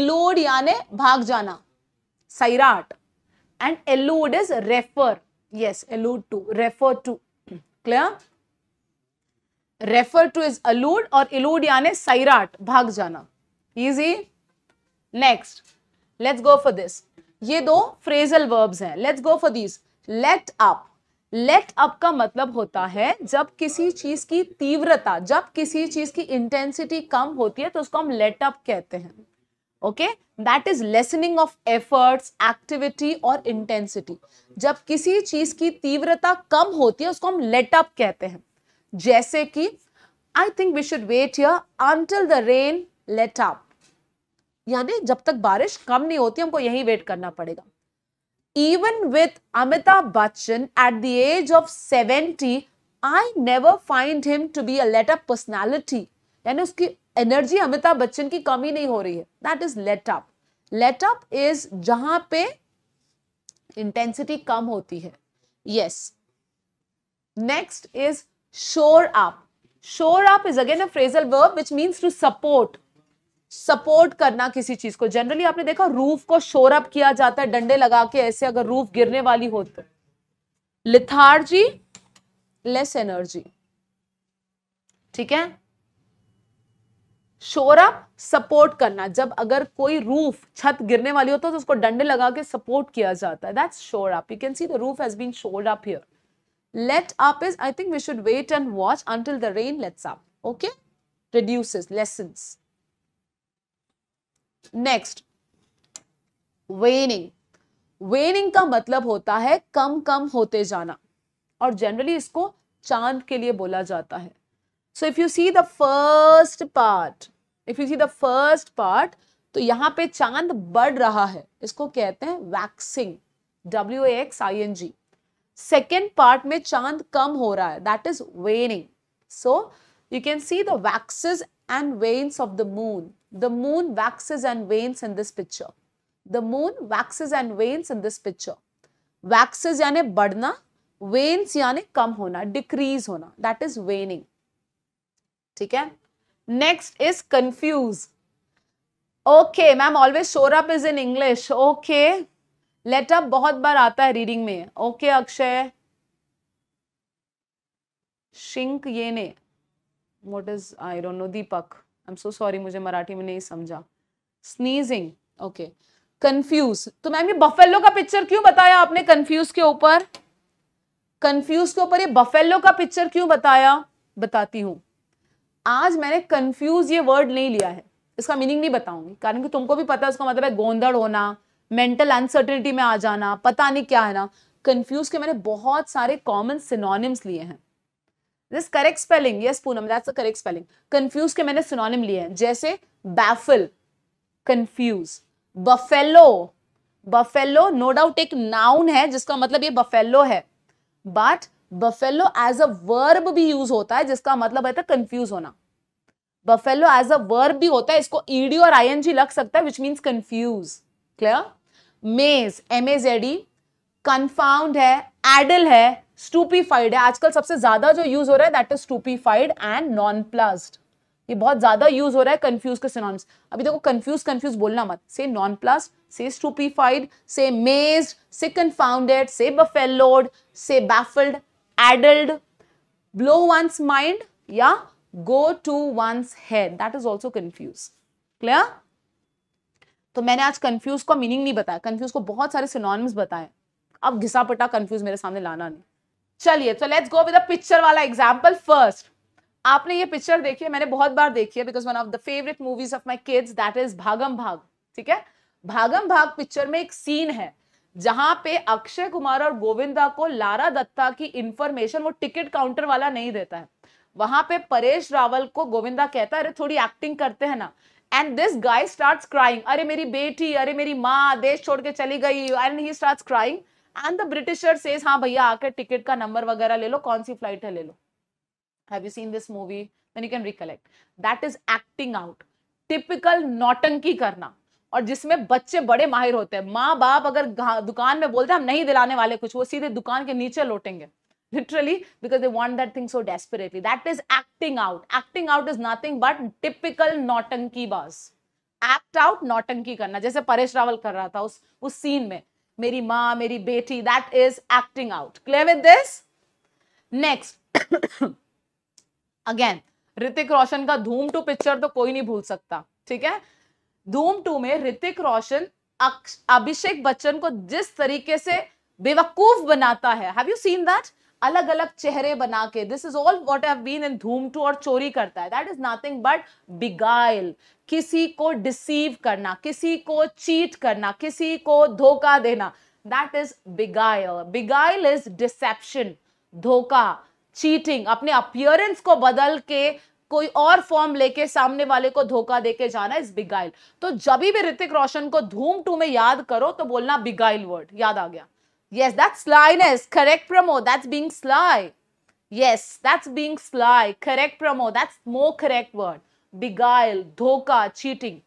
इलूड यानी भाग जाना Sairat and allude is refer. Yes, allude to, refer to. Clear? Refer to is allude or elude yani sairat bhag jana easy. Next, let's go for this. ye do phrasal verbs hain let's go for these let up let up का मतलब होता है जब किसी चीज की तीव्रता जब किसी चीज की इंटेंसिटी कम होती है तो उसको हम लेट अप कहते हैं okay that is lessening of efforts activity और इंटेंसिटी जब किसी चीज की तीव्रता कम होती है उसको हम लेटअप कहते हैं जैसे कि I think we should wait here until the rain let up यानी जब तक बारिश कम नहीं होती हमको यही वेट करना पड़ेगा even with Amitabh Bachchan at the age of 70, I never find him to be a let up personality. यानी उसकी एनर्जी अमिताभ बच्चन की कमी नहीं हो रही है that is let up let up is जहां पे इंटेंसिटी कम होती है yes next is shore up shore up is again a phrasal verb which means to support support करना किसी चीज को जनरली आपने देखा रूफ को शोर अप किया जाता है डंडे लगा के ऐसे अगर रूफ गिरने वाली हो तो लिथार्जी लेस एनर्जी ठीक है शोर अप सपोर्ट करना जब अगर कोई रूफ छत गिरने वाली होता है तो उसको डंडे लगा के सपोर्ट किया जाता है that's shore up you can see the roof has been shored up here let up is I think we should wait and watch until the rain lets up okay reduces lessens next waning waning का मतलब होता है कम कम होते जाना और generally इसको चांद के लिए बोला जाता है so if you see the first part if you see the first part तो यहाँ पे चांद बढ़ रहा है इसको कहते हैं waxing W X I N G second part में चांद कम हो रहा है that is waning so you can see the waxes and wanes of the moon the moon waxes and wanes in this picture the moon waxes and wanes in this picture waxes यानी बढ़ना veins यानी कम होना decrease होना that is waning ठीक है next is confuse okay ma'am always shore up is in English okay let up बहुत बार आता है रीडिंग में ओके okay, अक्षय शिंक ये ने what is I don't know Deepak I am so sorry मुझे मराठी में नहीं समझा स्नीजिंग ओके कंफ्यूज तो मैम ये बफेलो का पिक्चर क्यों बताया आपने कंफ्यूज के ऊपर कंफ्यूज के ऊपर ये बफेलो का पिक्चर क्यों बताया बताती हूं आज मैंने कंफ्यूज ये वर्ड नहीं लिया है इसका मीनिंग नहीं बताऊंगी कारण कि तुमको भी पता है उसका मतलब है गोंधड़ होना मेंटल अनसर्टिनिटी में आ जाना पता नहीं क्या है ना कंफ्यूज के मैंने बहुत सारे कॉमन सिनोनिम्स लिए हैं this correct spelling yes Poonam that's the correct spelling confuse के मैंने सिनोनिम लिए हैं जैसे baffle confuse buffalo buffalo no doubt एक नाउन है जिसका मतलब ये बफेलो है but buffalo as a verb भी यूज होता है जिसका मतलब है कंफ्यूज होना बफेलो एज अ वर्ब भी होता है इसको ईडी और आईएनजी लग सकता है which means confuse clear maze M A Z E confound है एडल है स्टूपीफाइड है आजकल सबसे ज्यादा जो यूज हो रहा है that is stupefied and nonplussed ये बहुत ज्यादा यूज हो रहा है कंफ्यूज के सिनोनिम्स अभी देखो कंफ्यूज कंफ्यूज बोलना मत से नॉन प्लस से स्टूपीफाइड से मेज्ड से कन्फाउंडेड से बफेलोड से baffled addled, blow one's mind, yeah, go to one's head. That is also confused. Clear? तो मैंने आज कंफ्यूज का मीनिंग नहीं बताया कंफ्यूज को बहुत सारे सिनोनिम्स बताए अब घिसा पटा कंफ्यूज मेरे सामने लाना नहीं चलिए तो लेट्स गो विद पिक्चर वाला एग्जाम्पल फर्स्ट आपने ये पिक्चर देखी है मैंने बहुत बार देखी है because one of the favourite movies of my kids that is Bhagam Bhag ठीक है भागम भाग पिक्चर में एक सीन है जहां पे अक्षय कुमार और गोविंदा को लारा दत्ता की इंफॉर्मेशन वो टिकट काउंटर वाला नहीं देता है वहां पे परेश रावल को गोविंदा कहता है अरे थोड़ी एक्टिंग करते हैं ना and this guy start crying अरे मेरी बेटी अरे मेरी माँ देश छोड़ के चली गई and he start crying and the britisher से हाँ भैया आकर टिकट का नंबर वगैरह ले लो कौन सी फ्लाइट है ले लो have you seen this movie then you can recollect that is acting out typical नौटंकी करना और जिसमें बच्चे बड़े माहिर होते हैं माँ बाप अगर दुकान में बोलते हैं हम नहीं दिलाने वाले कुछ वो सीधे दुकान के नीचे लौटेंगे literally because they want that thing so desperately that is acting out acting out is nothing but typical nautanki buzz act out nautanki karna jaise paresh rawal kar raha tha us us scene mein meri maa meri beti that is acting out clear with this next again Hrithik रोशन का धूम to picture तो कोई नहीं भूल सकता ठीक है धूम टू में ऋतिक रोशन अभिषेक बच्चन को जिस तरीके से बेवकूफ बनाता है हैव यू सीन दैट अलग अलग चेहरे बना के this is all what have been in Dhoom two और चोरी करता है that is nothing but beguile किसी को डिसीव करना किसी को चीट करना किसी को धोखा देना that is beguile beguile is deception धोखा चीटिंग अपने अपियरेंस को बदल के कोई और फॉर्म लेके सामने वाले को धोखा देके जाना इस बिगाइल तो जब भी ऋतिक रोशन को धूम टू में याद करो तो बोलना बिगाइल वर्ड याद आ गया यस दैट्स स्लाइनेस करेक्ट प्रमो that's being sly yes that's being sly correct प्रमो that's more correct word beguile धोखा चीटिंग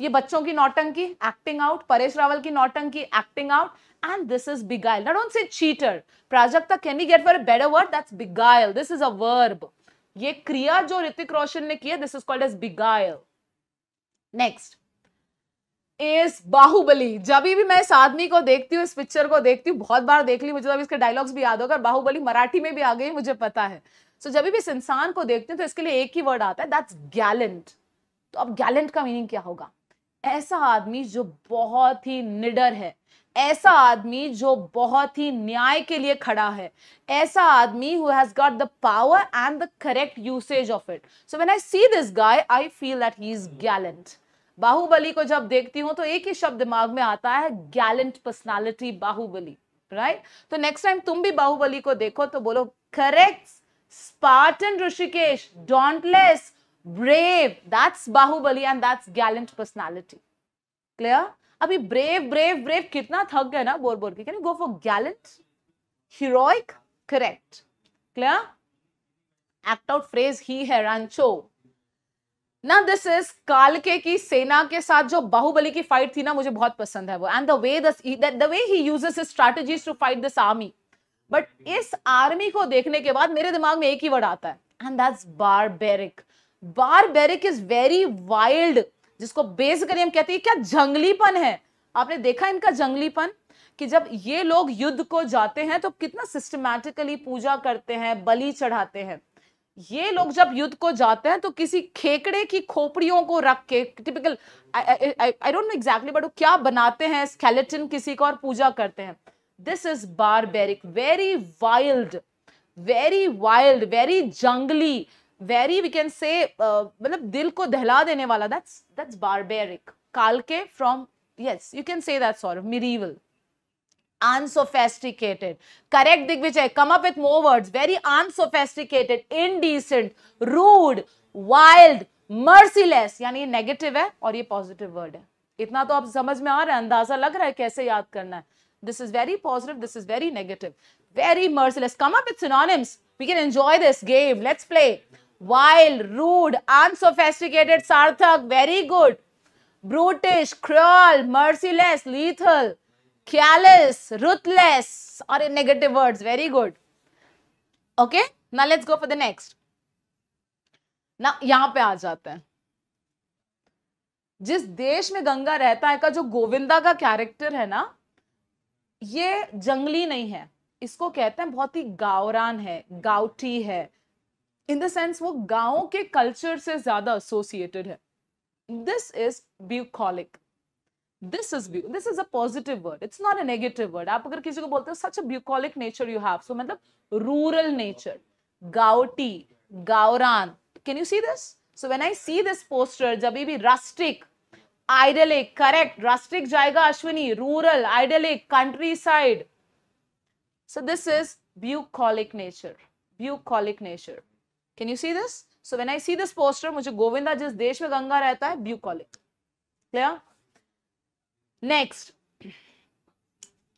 ये बच्चों की नौटंकी एक्टिंग आउट परेश रावल की नौटंकी acting out and this is beguile not own cheater Prajakta can you get for a better word that's beguile this is a verb ये क्रिया जो ऋतिक रोशन ने की है this is called as beguile next is Baahubali जब भी मैं इस आदमी को देखती हूँ इस पिक्चर को देखती हूँ बहुत बार देख ली मुझे तो अभी इसके डायलॉग्स भी याद होगा बाहुबली मराठी में भी आ गई मुझे पता है सो so, जब भी इस इंसान को देखती हूँ तो इसके लिए एक ही वर्ड आता है दैट्स गैलेंट तो अब गैलेंट का मीनिंग क्या होगा ऐसा आदमी जो बहुत ही निडर है ऐसा आदमी जो बहुत ही न्याय के लिए खड़ा है ऐसा आदमी who has got the power and the correct usage of it so when I see this guy I feel that he is gallant Baahubali को जब देखती हूं तो एक ही शब्द दिमाग में आता है गैलेंट पर्सनालिटी बाहुबली राइट तो नेक्स्ट टाइम तुम भी बाहुबली को देखो तो बोलो correct spartan Hrishikesh dauntless brave that's Baahubali and that's gallant personality clear अभी ब्रेव ब्रेव ब्रेव कितना थक गया ना बोर बोर के can you go for gallant heroic correct clear act out phrase ही है रांचो ना दिस इज कालके की सेना के साथ जो बाहुबली की फाइट थी ना मुझे बहुत पसंद है वो and the the way he uses strategies to fight this army but इस आर्मी को देखने के बाद मेरे दिमाग में एक ही वर्ड आता है and that's barbaric barbaric is very wild जिसको बेसिकली हम कहते हैं क्या जंगलीपन है आपने देखा इनका जंगलीपन कि जब ये लोग युद्ध को जाते हैं तो कितना सिस्टमैटिकली पूजा करते हैं बलि चढ़ाते हैं ये लोग जब युद्ध को जाते हैं तो किसी खेकड़े की खोपड़ियों को रख के typical I don't know exactly but वो क्या बनाते हैं स्केलेटन किसी को और पूजा करते हैं this is barbaric very wild very wild very जंगली वेरी वी कैन से मतलब दिल को दहला देने वाला दैट्स दैट्स बारबेरिक काल के from yes you can say that सॉर्व medieval unsophisticated correct digvijay come up with more words very unsophisticated indecent rude wild merciless यानी ये नेगेटिव है और ये पॉजिटिव वर्ड है इतना तो आप समझ में आ रहा है अंदाजा लग रहा है कैसे याद करना है this is very positive this is very negative very merciless come up with synonyms we can enjoy this game let's play vile rude unsophisticated Sarthak very good brutish cruel merciless lethal callous ruthless और in negative words very good okay ना let's go for the next ना यहां पे आ जाते हैं जिस देश में गंगा रहता है का जो गोविंदा का कैरेक्टर है ना ये जंगली नहीं है इसको कहते हैं बहुत ही गावरान है गाउटी है इन द सेंस वो गाँव के कल्चर से ज्यादा एसोसिएटेड है this is bucolic this is ब्यू this is a positive word it's not a negative word आप अगर किसी को बोलते हो such a bucolic nature you have so मतलब रूरल नेचर गाउटी गावरान can you see this so when I see this poster जब भी रस्टिक आइडलिक करेक्ट रस्टिक जाएगा Ashwini rural idyllic countryside so this is bucolic nature bucolic nature can you see this so when I see this poster मुझे गोविंदा जिस देश में गंगा रहता है bucolic clear next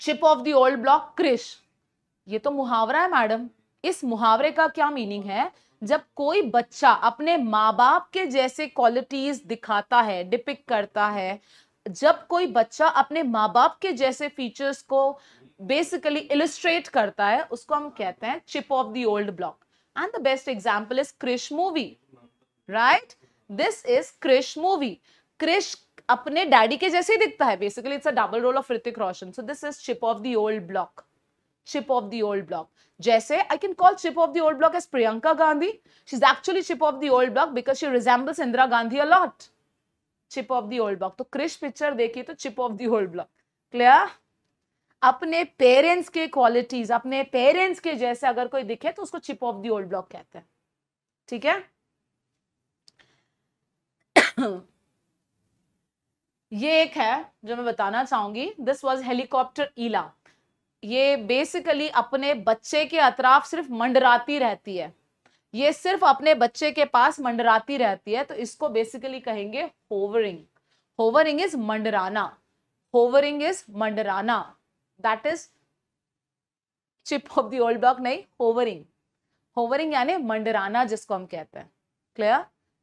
chip off the old block Krish ये तो मुहावरा है मैडम इस मुहावरे का क्या मीनिंग है जब कोई बच्चा अपने माँ बाप के जैसे क्वालिटीज दिखाता है डिपिक करता है जब कोई बच्चा अपने माँ बाप के जैसे फीचर्स को बेसिकली इलिस्ट्रेट करता है उसको हम कहते हैं chip off the old block And the best example is Krish movie. Right? This is Krish movie. Krish apne daddy ke jaise ही दिखता है basically it's a double role of Hrithik Roshan so this is chip off the old block chip of the old block. Jaise, I can call chip of the old block as Priyanka Gandhi. She's actually chip of the old block because she resembles Indira Gandhi a lot. Chip of the old block. to krish picture dekhi to chip of the old block. Clear? अपने parents के qualities अपने parents के जैसे अगर कोई दिखे तो उसको chip off the old block कहते हैं ठीक है ये एक है जो मैं बताना चाहूंगी दिस वॉज हेलीकॉप्टर ईला ये बेसिकली अपने बच्चे के अतराफ सिर्फ मंडराती रहती है ये सिर्फ अपने बच्चे के पास मंडराती रहती है तो इसको बेसिकली कहेंगे होवरिंग होवरिंग इज मंडराना होवरिंग इज मंडराना that is chip off the old block नहीं होवरिंग होवरिंग यानी मंडराना जिसको हम कहते हैं क्लियर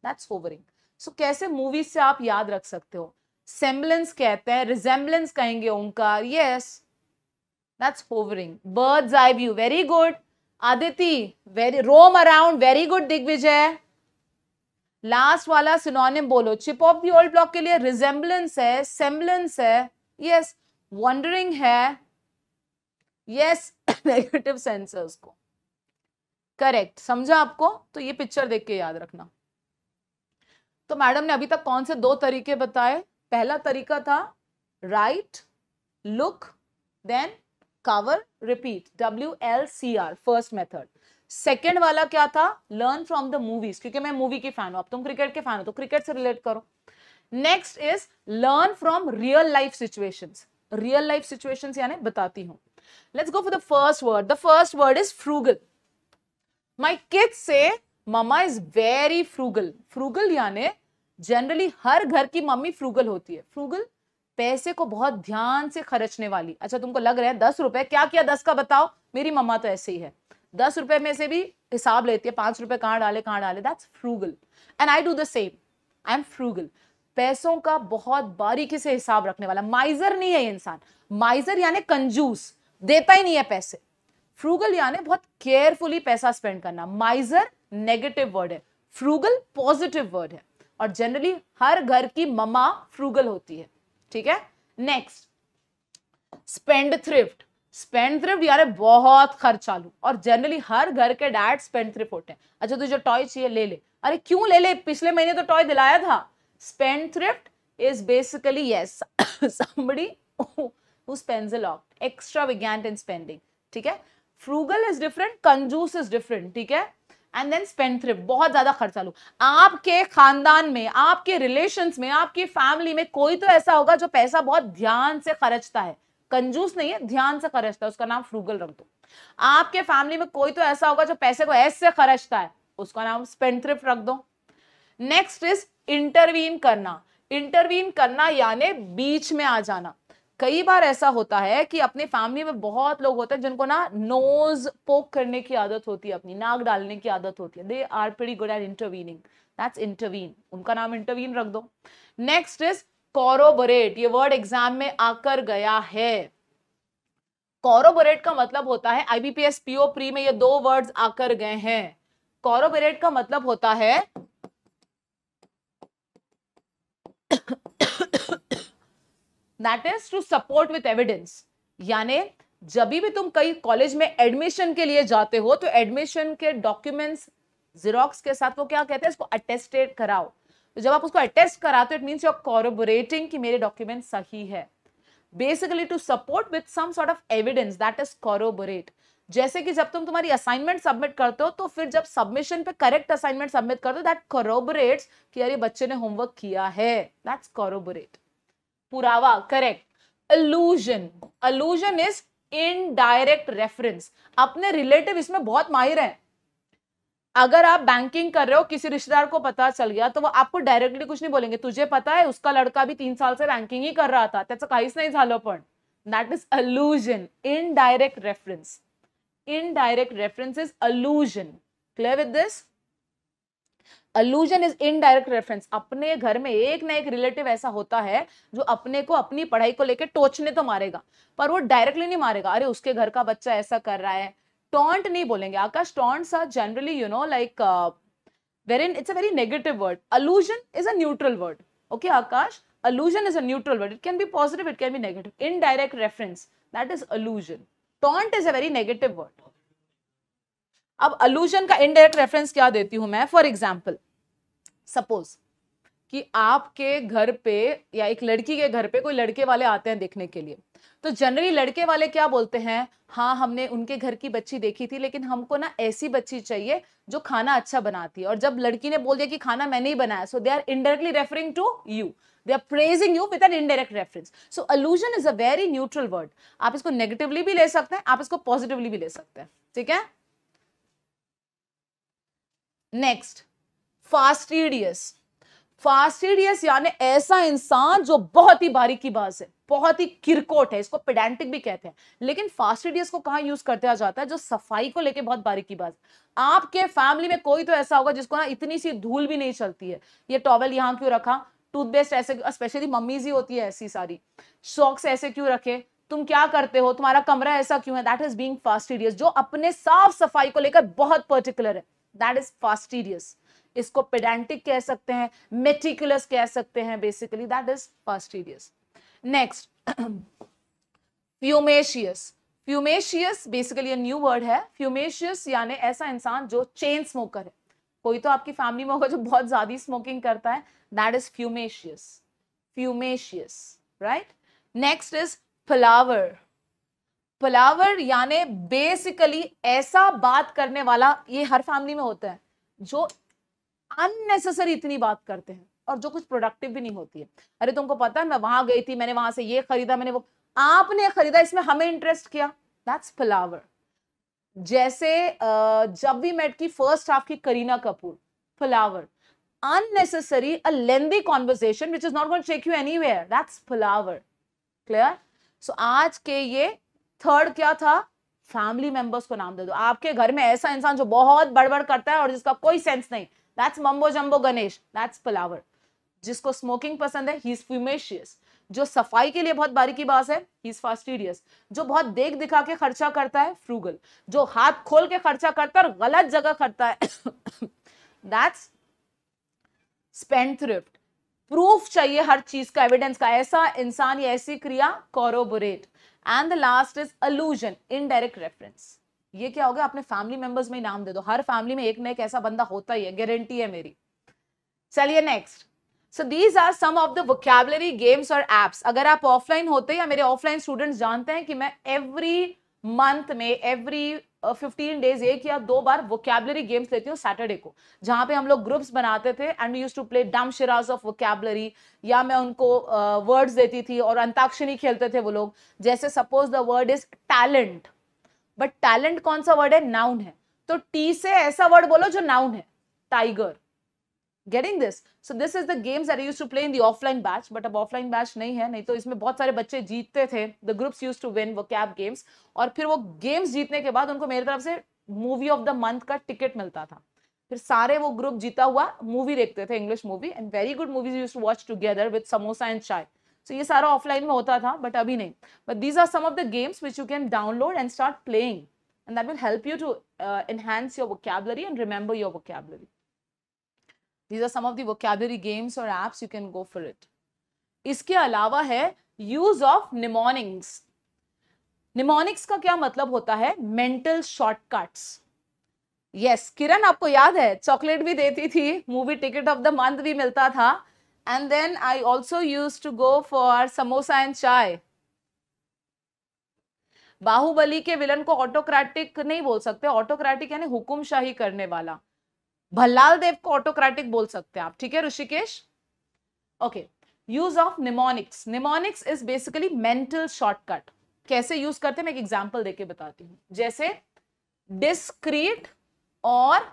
दैट्स होवरिंग सो कैसे मूवीज से आप याद रख सकते हो सेम्बलेंस कहते हैं रिजेम्बलेंस कहेंगे Omkar yes that's hovering bird's eye view very good Aditi very roam around very good Digvijay last वाला सिनोनिम बोलो chip off the old block के लिए रिजेम्बलेंस है सेम्बलेंस है यस yes, वंडरिंग है यस नेगेटिव सेंसर्स को करेक्ट समझा आपको तो ये पिक्चर देख के याद रखना तो मैडम ने अभी तक कौन से दो तरीके बताए पहला तरीका था right look then cover repeat W L C R first method second वाला क्या था लर्न फ्रॉम द मूवीज क्योंकि मैं मूवी की फैन हूं अब तुम क्रिकेट के फैन हो तो क्रिकेट से रिलेट करो next is learn from real life situations real life situations यानी बताती हूँ Let's go for the first word. The first word is frugal. My kids say mama is very frugal. Frugal यानी generally हर घर की mummy frugal होती है frugal पैसे को बहुत ध्यान से खर्चने वाली अच्छा तुमको लग रहा है दस रुपए क्या किया दस का बताओ मेरी मम्मा तो ऐसे ही है दस रुपए में से भी हिसाब लेती है पांच रुपए कहाँ डाले कहाँ डाले that's frugal and I do the same I am frugal पैसों का बहुत बारीकी से हिसाब रखने वाला माइजर नहीं है इंसान माइजर यानी कंजूस देता ही नहीं है पैसे फ्रूगल यानी बहुत केयरफुली पैसा स्पेंड करना माइजर नेगेटिव वर्ड है फ्रूगल पॉजिटिव वर्ड है और जनरली हर घर की ममा फ्रूगल होती है ठीक है next spendthrift spendthrift यार बहुत खर्चालू और जनरली हर घर के डैड स्पेंड थ्रिफ्ट होते हैं अच्छा तुझे टॉय चाहिए ले ले अरे क्यों ले ले पिछले महीने तो टॉय दिलाया था spendthrift is basically yes somebody who spends a lot extravagant in spending ठीक है frugal is different कंजूस is different ठीक है एंड देन स्पेंड थ्रिप बहुत ज्यादा खर्चा लो आपके खानदान में आपके रिलेशंस में आपकी फैमिली में कोई तो ऐसा होगा जो पैसा बहुत ध्यान से खर्चता है कंजूस नहीं है ध्यान से खर्चता है उसका नाम फ्रूगल रख दो आपके फैमिली में कोई तो ऐसा होगा जो पैसे को ऐसे खर्चता है उसका नाम स्पेंड थ्रिप रख दो नेक्स्ट इज इंटरवीन करना इंटरवीन करना यानी बीच में आ जाना कई बार ऐसा होता है कि अपने फैमिली में बहुत लोग होते हैं जिनको ना नोज पोक करने की आदत होती है अपनी नाक डालने की आदत होती है they are very good at intervening that's intervene उनका नाम इंटरवीन रख दो नेक्स्ट इज कॉरोबोरेट ये वर्ड एग्जाम में आकर गया है कॉरोबोरेट का मतलब होता है आईबीपीएस पीओ प्री में ये दो वर्ड आकर गए हैं कॉरोबोरेट का मतलब होता है that is to support with evidence यानी जब भी तुम कई कॉलेज में एडमिशन के लिए जाते हो तो एडमिशन के डॉक्यूमेंट्स जीरोक्स के साथ वो क्या कहते हैं इसको अटेस्टेड कराओ तो जब आप उसको अटेस्ट कराते हो it means you are corroborating कि मेरे डॉक्यूमेंट सही है basically to support with some sort of evidence that is corroborate जैसे कि जब तुम तुम्हारी असाइनमेंट सबमिट करते हो तो फिर जब सबमिशन पे करेक्ट असाइनमेंट सबमिट करते हो दैट कॉरोबोरेट्स कि यार ये बच्चे ने होमवर्क किया है दैट्स कॉरोबोरेट पुरावा correct allusion allusion is indirect reference अपने रिलेटिव इसमें बहुत माहिर हैं अगर आप बैंकिंग कर रहे हो किसी रिश्तेदार को पता चल गया तो वो आपको डायरेक्टली कुछ नहीं बोलेंगे तुझे पता है उसका लड़का भी तीन साल से बैंकिंग ही कर रहा था कहीं काहीच नाही झालं that is allusion indirect reference indirect reference is allusion clear with this allusion is indirect reference अपने घर में एक ना एक रिलेटिव ऐसा होता है जो अपने को अपनी पढ़ाई को लेकर टोचने तो मारेगा पर वो डायरेक्टली नहीं मारेगा अरे उसके घर का बच्चा ऐसा कर रहा है टॉन्ट नहीं बोलेंगे Akash taunt are generally you know like very it's a very negative word allusion is a neutral word okay Akash allusion is a neutral word it can be positive it can be negative indirect reference that is allusion taunt is a very negative word अब allusion का indirect reference क्या देती हूं मैं for example suppose कि आपके घर पे या एक लड़की के घर पे कोई लड़के वाले आते हैं देखने के लिए तो जनरली लड़के वाले क्या बोलते हैं हाँ हमने उनके घर की बच्ची देखी थी लेकिन हमको ना ऐसी बच्ची चाहिए जो खाना अच्छा बनाती है और जब लड़की ने बोल दिया कि खाना मैंने ही बनाया so they are indirectly referring to you they are praising you with an indirect reference so allusion is a very neutral word आप इसको नेगेटिवली भी ले सकते हैं आप इसको पॉजिटिवली भी ले सकते हैं ठीक है नेक्स्ट फास्टिडियस फास्टिडियस यानी ऐसा इंसान जो बहुत ही बात है बहुत ही किरकोट है इसको पेडेंटिक भी कहते हैं लेकिन फास्टिडियस को कहा यूज करते जाता है जो सफाई को लेके बहुत बारीकीबाज आपके फैमिली में कोई तो ऐसा होगा जिसको ना इतनी सी धूल भी नहीं चलती है ये टॉवल यहाँ क्यों रखा टूथपेस्ट ऐसे स्पेशली मम्मीज ही होती है ऐसी सारी सॉक्स ऐसे क्यों रखे तुम क्या करते हो तुम्हारा कमरा ऐसा क्यों है दैट इज बींग फास्टिडियस जो अपने साफ सफाई को लेकर बहुत पर्टिकुलर है दैट इज फास्टीरियस इसको पेडेंटिक कह सकते हैं मेटिकुलस कह सकते हैं basically that is fastidious next fumacious fumacious basically new word है फ्यूमेशियस यानी ऐसा इंसान जो चेन स्मोकर है कोई तो आपकी फैमिली में होगा जो बहुत ज्यादा स्मोकिंग करता है that is fumacious fumacious right next is flower palaver यानी बेसिकली ऐसा बात करने वाला ये हर फैमिली में होता है जो अननेसेसरी इतनी बात करते हैं और जो कुछ प्रोडक्टिव भी नहीं होती है अरे तुमको पता है मैं वहां गई थी मैंने वहां से ये खरीदा मैंने वो आपने खरीदा इसमें हमें इंटरेस्ट किया दैट्स फलावर जैसे जब भी मेट की फर्स्ट हाफ की Kareena Kapoor flower unnecessary a lengthy conversation which is not going to take you anywhere that's flower clear so आज के ये थर्ड क्या था फैमिली मेंबर्स को नाम दे दो आपके घर में ऐसा इंसान जो बहुत बड़बड़ करता है और जिसका कोई सेंस नहीं that's mumbo jumbo Ganesh that's palaver जिसको स्मोकिंग पसंद है ही इज फ्यूमेशियस जो सफाई के लिए बहुत बारीकी बास है ही इज फास्टीडियस जो बहुत देख दिखा के खर्चा करता है फ्रूगल जो हाथ खोल के खर्चा करता है और गलत जगह करता है दैट्स स्पेंड थ्रिफ्ट प्रूफ चाहिए हर चीज का एविडेंस का ऐसा इंसान या ऐसी क्रिया corroborate and the last is allusion indirect reference ये क्या होगा अपने फैमिली मेंबर्स में नाम दे दो हर फैमिली में एक ना एक ऐसा बंदा होता ही है गारंटी है मेरी चलिए next so these are some of the vocabulary games और एप्स अगर आप ऑफलाइन होते या मेरे ऑफलाइन स्टूडेंट्स जानते हैं कि मैं एवरी मंथ में एवरी फिफ्टीन डेज एक या दो बार वोकैबलरी गेम्स लेती हूँ सैटरडे को जहां पे हम लोग ग्रुप्स बनाते थे एंड यूज टू प्ले डम शराज ऑफ वोकैबलरी या मैं उनको वर्ड्स uh, देती थी और अंताक्षरी खेलते थे वो लोग जैसे suppose the word is talent but talent कौन सा वर्ड है नाउन है तो टी से ऐसा वर्ड बोलो जो नाउन है tiger getting this so this is the games that use to play in the offline batch but अब ऑफलाइन बैच नहीं है नहीं तो इसमें बहुत सारे बच्चे जीतते थे the groups use to win vocab games और फिर वो गेम्स जीतने के बाद उनको मेरी तरफ से मूवी ऑफ द मंथ का टिकट मिलता था फिर सारे वो ग्रुप जीता हुआ मूवी देखते थे English movie and very good movies use to watch together with samosa and chai so ये सारा ऑफलाइन में होता था बट अभी नहीं but these are some of the games which you can download and start playing and that will help you to enhance your vocabulary and remember your vocabulary these are some of the vocabulary games or apps you can go for इसके अलावा है use of निमोनिंग्स mnemonics का क्या मतलब होता है mental shortcuts yes किरण आपको याद है चॉकलेट भी देती थी movie ticket of the month भी मिलता था and then I also use to go for samosa and chai Baahubali के विलन को ऑटोक्रेटिक नहीं बोल सकते ऑटोक्रेटिक यानी हुकुमशाही करने वाला भल्लाल देव को ऑटोक्रेटिक बोल सकते हैं आप ठीक है Rishikesh okay use of mnemonics mnemonics is basically mental shortcut कैसे यूज करते हैं मैं एक एग्जाम्पल देके बताती हूँ जैसे डिस्क्रीट और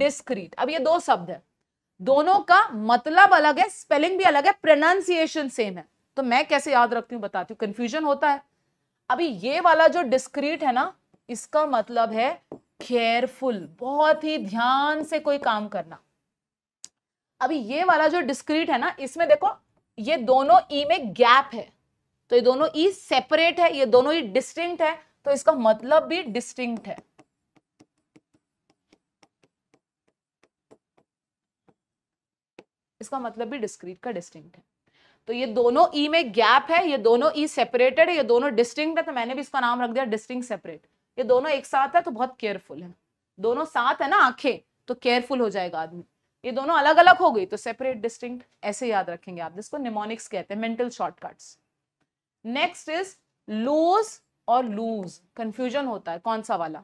डिस्क्रीट अब ये दो शब्द है दोनों का मतलब अलग है स्पेलिंग भी अलग है प्रोनाउंसिएशन सेम है तो मैं कैसे याद रखती हूँ बताती हूँ कंफ्यूजन होता है अभी ये वाला जो डिस्क्रीट है ना इसका मतलब है केयरफुल बहुत ही ध्यान से कोई काम करना अभी ये वाला जो डिस्क्रीट है ना इसमें देखो ये दोनों ई e में गैप है तो ये दोनों ई e सेपरेट है ये दोनों ई e डिस्टिंक्ट है तो इसका मतलब भी डिस्टिंक्ट है इसका मतलब भी डिस्क्रीट का डिस्टिंक्ट है तो ये दोनों ई में गैप है ये दोनों ई सेपरेटेड है ये दोनों डिस्टिंक्ट है तो मैंने भी इसका नाम रख दिया डिस्टिंक्ट सेपरेट ये दोनों एक साथ है तो बहुत केयरफुल है दोनों साथ है ना आंखें तो केयरफुल हो जाएगा आदमी ये दोनों अलग अलग हो गई तो सेपरेट डिस्टिंक्ट ऐसे याद रखेंगे आप जिसको निमोनिक्स कहते हैं mental shortcuts next is loose और लूज कंफ्यूजन होता है कौन सा वाला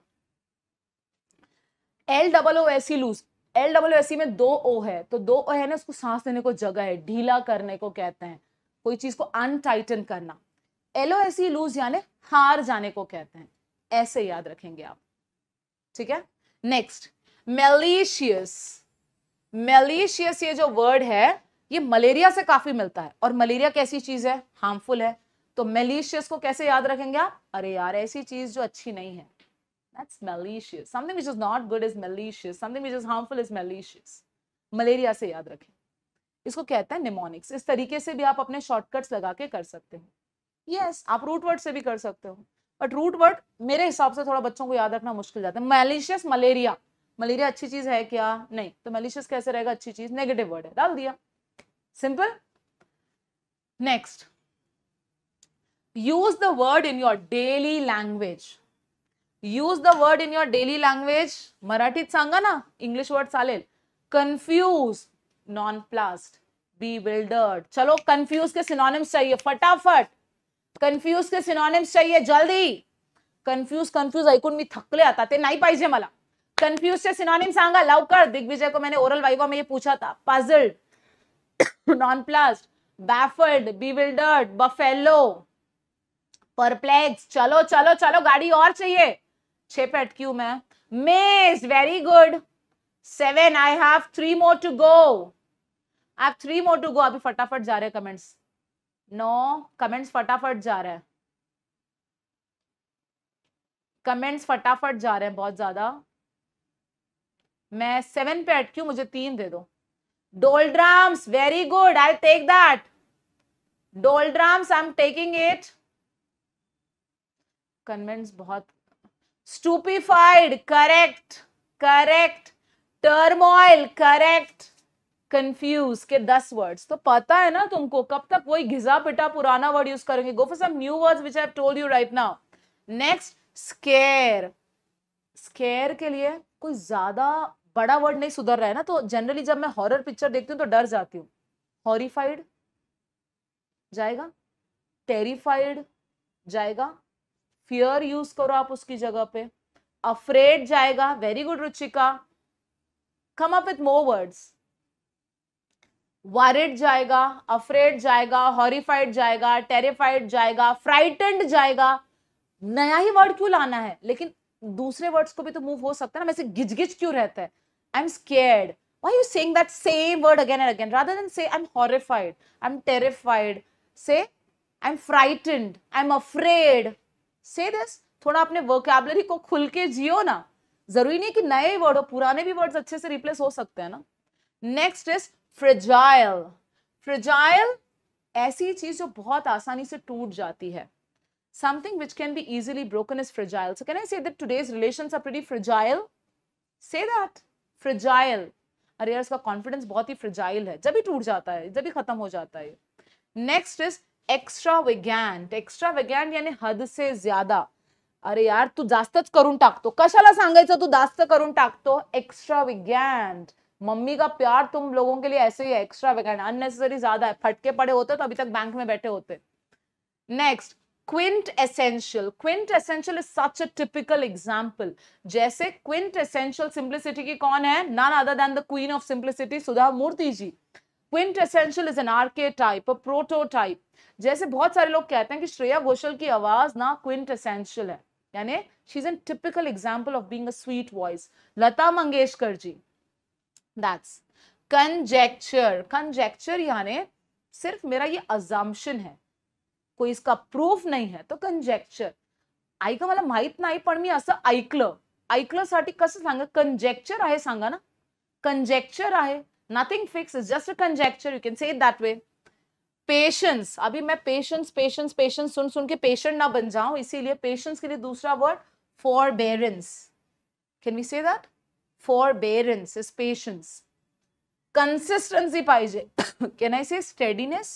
L double O S loose L double O S में दो ओ है तो दो ओ है ना उसको सांस देने को जगह है ढीला करने को कहते हैं कोई चीज को अनटाइटन करना एल ओ एस लूज यानी हार जाने को कहते हैं ऐसे याद रखेंगे आप ठीक है नेक्स्ट मेलेशियस मेलेशियस ये जो वर्ड है ये मलेरिया से काफी मिलता है और मलेरिया कैसी चीज है हार्मफुल है तो मेलेशियस को कैसे याद रखेंगे आप अरे यार ऐसी चीज जो अच्छी नहीं है that's malicious something which is not good is malicious something which is harmful is malicious malaria से याद रखें इसको कहते हैं निमोनिक्स इस तरीके से भी आप अपने शॉर्टकट्स लगा के कर सकते हो ये yes, आप रूट वर्ड से भी कर सकते हो बट रूट वर्ड मेरे हिसाब से थोड़ा बच्चों को याद रखना मुश्किल जाता है मैलिशियस मलेरिया मलेरिया अच्छी चीज है क्या नहीं तो मैलिशियस कैसे रहेगा अच्छी चीज नेगेटिव वर्ड है डाल दिया simple next use the word in your daily language use the word in your daily language मराठीत सांगा ना इंग्लिश वर्ड चालेल प्लास्ट बी बिल्डर्ड चलो कन्फ्यूज के सिनोनिम्स चाहिए फटाफट कन्फ्यूज के सिनोनिम्स चाहिए जल्दी कन्फ्यूज कन्फ्यूज ऐकून मी थकले आता ते नहीं पाहिजे मला कन्फ्यूज से सिनोनिम सांगा लवकर दिग्विजय को मैंने ओरल वाइवा में ये पूछा था puzzled nonplussed baffled bewildered buffalo perplex चलो चलो चलो गाड़ी और चाहिए छे पेट क्यू मैं मेज very good seven I have three more to go I have three more to go अभी फटाफट जा रहे कमेंट्स नो कमेंट्स फटाफट जा रहे हैं कमेंट्स फटाफट जा रहे हैं बहुत ज़्यादा मैं सेवन पे अटकी हूं मुझे तीन दे दो doldrums very good I take that doldrums I am taking it convince बहुत stupefied correct correct turmoil correct confuse के दस वर्ड्स तो पता है ना तुमको कब तक वही घिजा पिटा पुराना वर्ड यूज करेंगे go for some new words which I told you right now next scare scare के लिए कोई ज्यादा बड़ा वर्ड नहीं सुधर रहा है ना तो जनरली जब मैं हॉरर पिक्चर देखती हूँ तो डर जाती हूँ हॉरिफाइड जाएगा टेरिफाइड जाएगा फियर यूज करो आप उसकी जगह पे अफ्रेड जाएगा very good Ruchika come up with more words worried जाएगा अफ्रेड जाएगा हॉरीफाइड जाएगा टेरिफाइड जाएगा फ्राइटेंड जाएगा नया ही वर्ड क्यों लाना है लेकिन दूसरे वर्ड्स को भी तो मूव हो सकता है ना वैसे गिजगिज क्यों रहता है I am scared why you saying that same word again and again rather than say I am horrified I am terrified say I am frightened I am afraid say this थोड़ा अपने वोकेबलरी को खुल के जियो ना जरूरी नहीं कि नए वर्ड हो पुराने भी वर्ड्स अच्छे से रिप्लेस हो सकते हैं ना नेक्स्ट इज फ्रिजाइल फ्रिजाइल ऐसी चीज जो बहुत आसानी से टूट जाती है something which can be easily broken is fragile so can I say that today's relation are pretty fragile say that fragile अरे यार इसका कॉन्फिडेंस बहुत ही फ्रिजाइल है जब ही टूट जाता है जब ही खत्म हो जाता है next is extravagant extravagant यानी हद से ज्यादा अरे यार तू जास्तच करून टाकतो कशाला सांगायचं तू जास्त करून टाकतो एक्स्ट्रा वेगॅन्ट मम्मी का प्यार तुम लोगों के लिए ऐसे ही एक्स्ट्रा वेकेंट अननेसेसरी ज्यादा है फटके पड़े होते तो अभी तक बैंक में बैठे होते next quintessential quintessential is such a typical example जैसे क्विंट एसेंशियल सिंप्लिसिटी की कौन है none other than the queen of simplicity Sudha Murthy ji quintessential is an archetype prototype जैसे बहुत सारे लोग कहते हैं कि श्रेया घोषल की आवाज ना क्विंट एसेंशियल है यानी she is an typical example of being sweet voice Lata Mangeshkar ji that's conjecture conjecture यानी सिर्फ मेरा ये अजाम्पन है कोई इसका प्रूफ नहीं है तो कंजेक्चर का मला माहित नाही पण मी असं ऐकलं ऐकलंसाठी कसं सांगा कंजेक्चर आहे सांगा ना कंजेक्चर आहे nothing fix is just conjecture you can say it that way patience अभी मैं पेशेंस पेशेंस पेशेंस सुन सुन के पेशेंट ना बन जाऊं इसीलिए पेशेंस के लिए दूसरा word forbearance can we say that forbearance is patience consistency पाहिजे can I say steadiness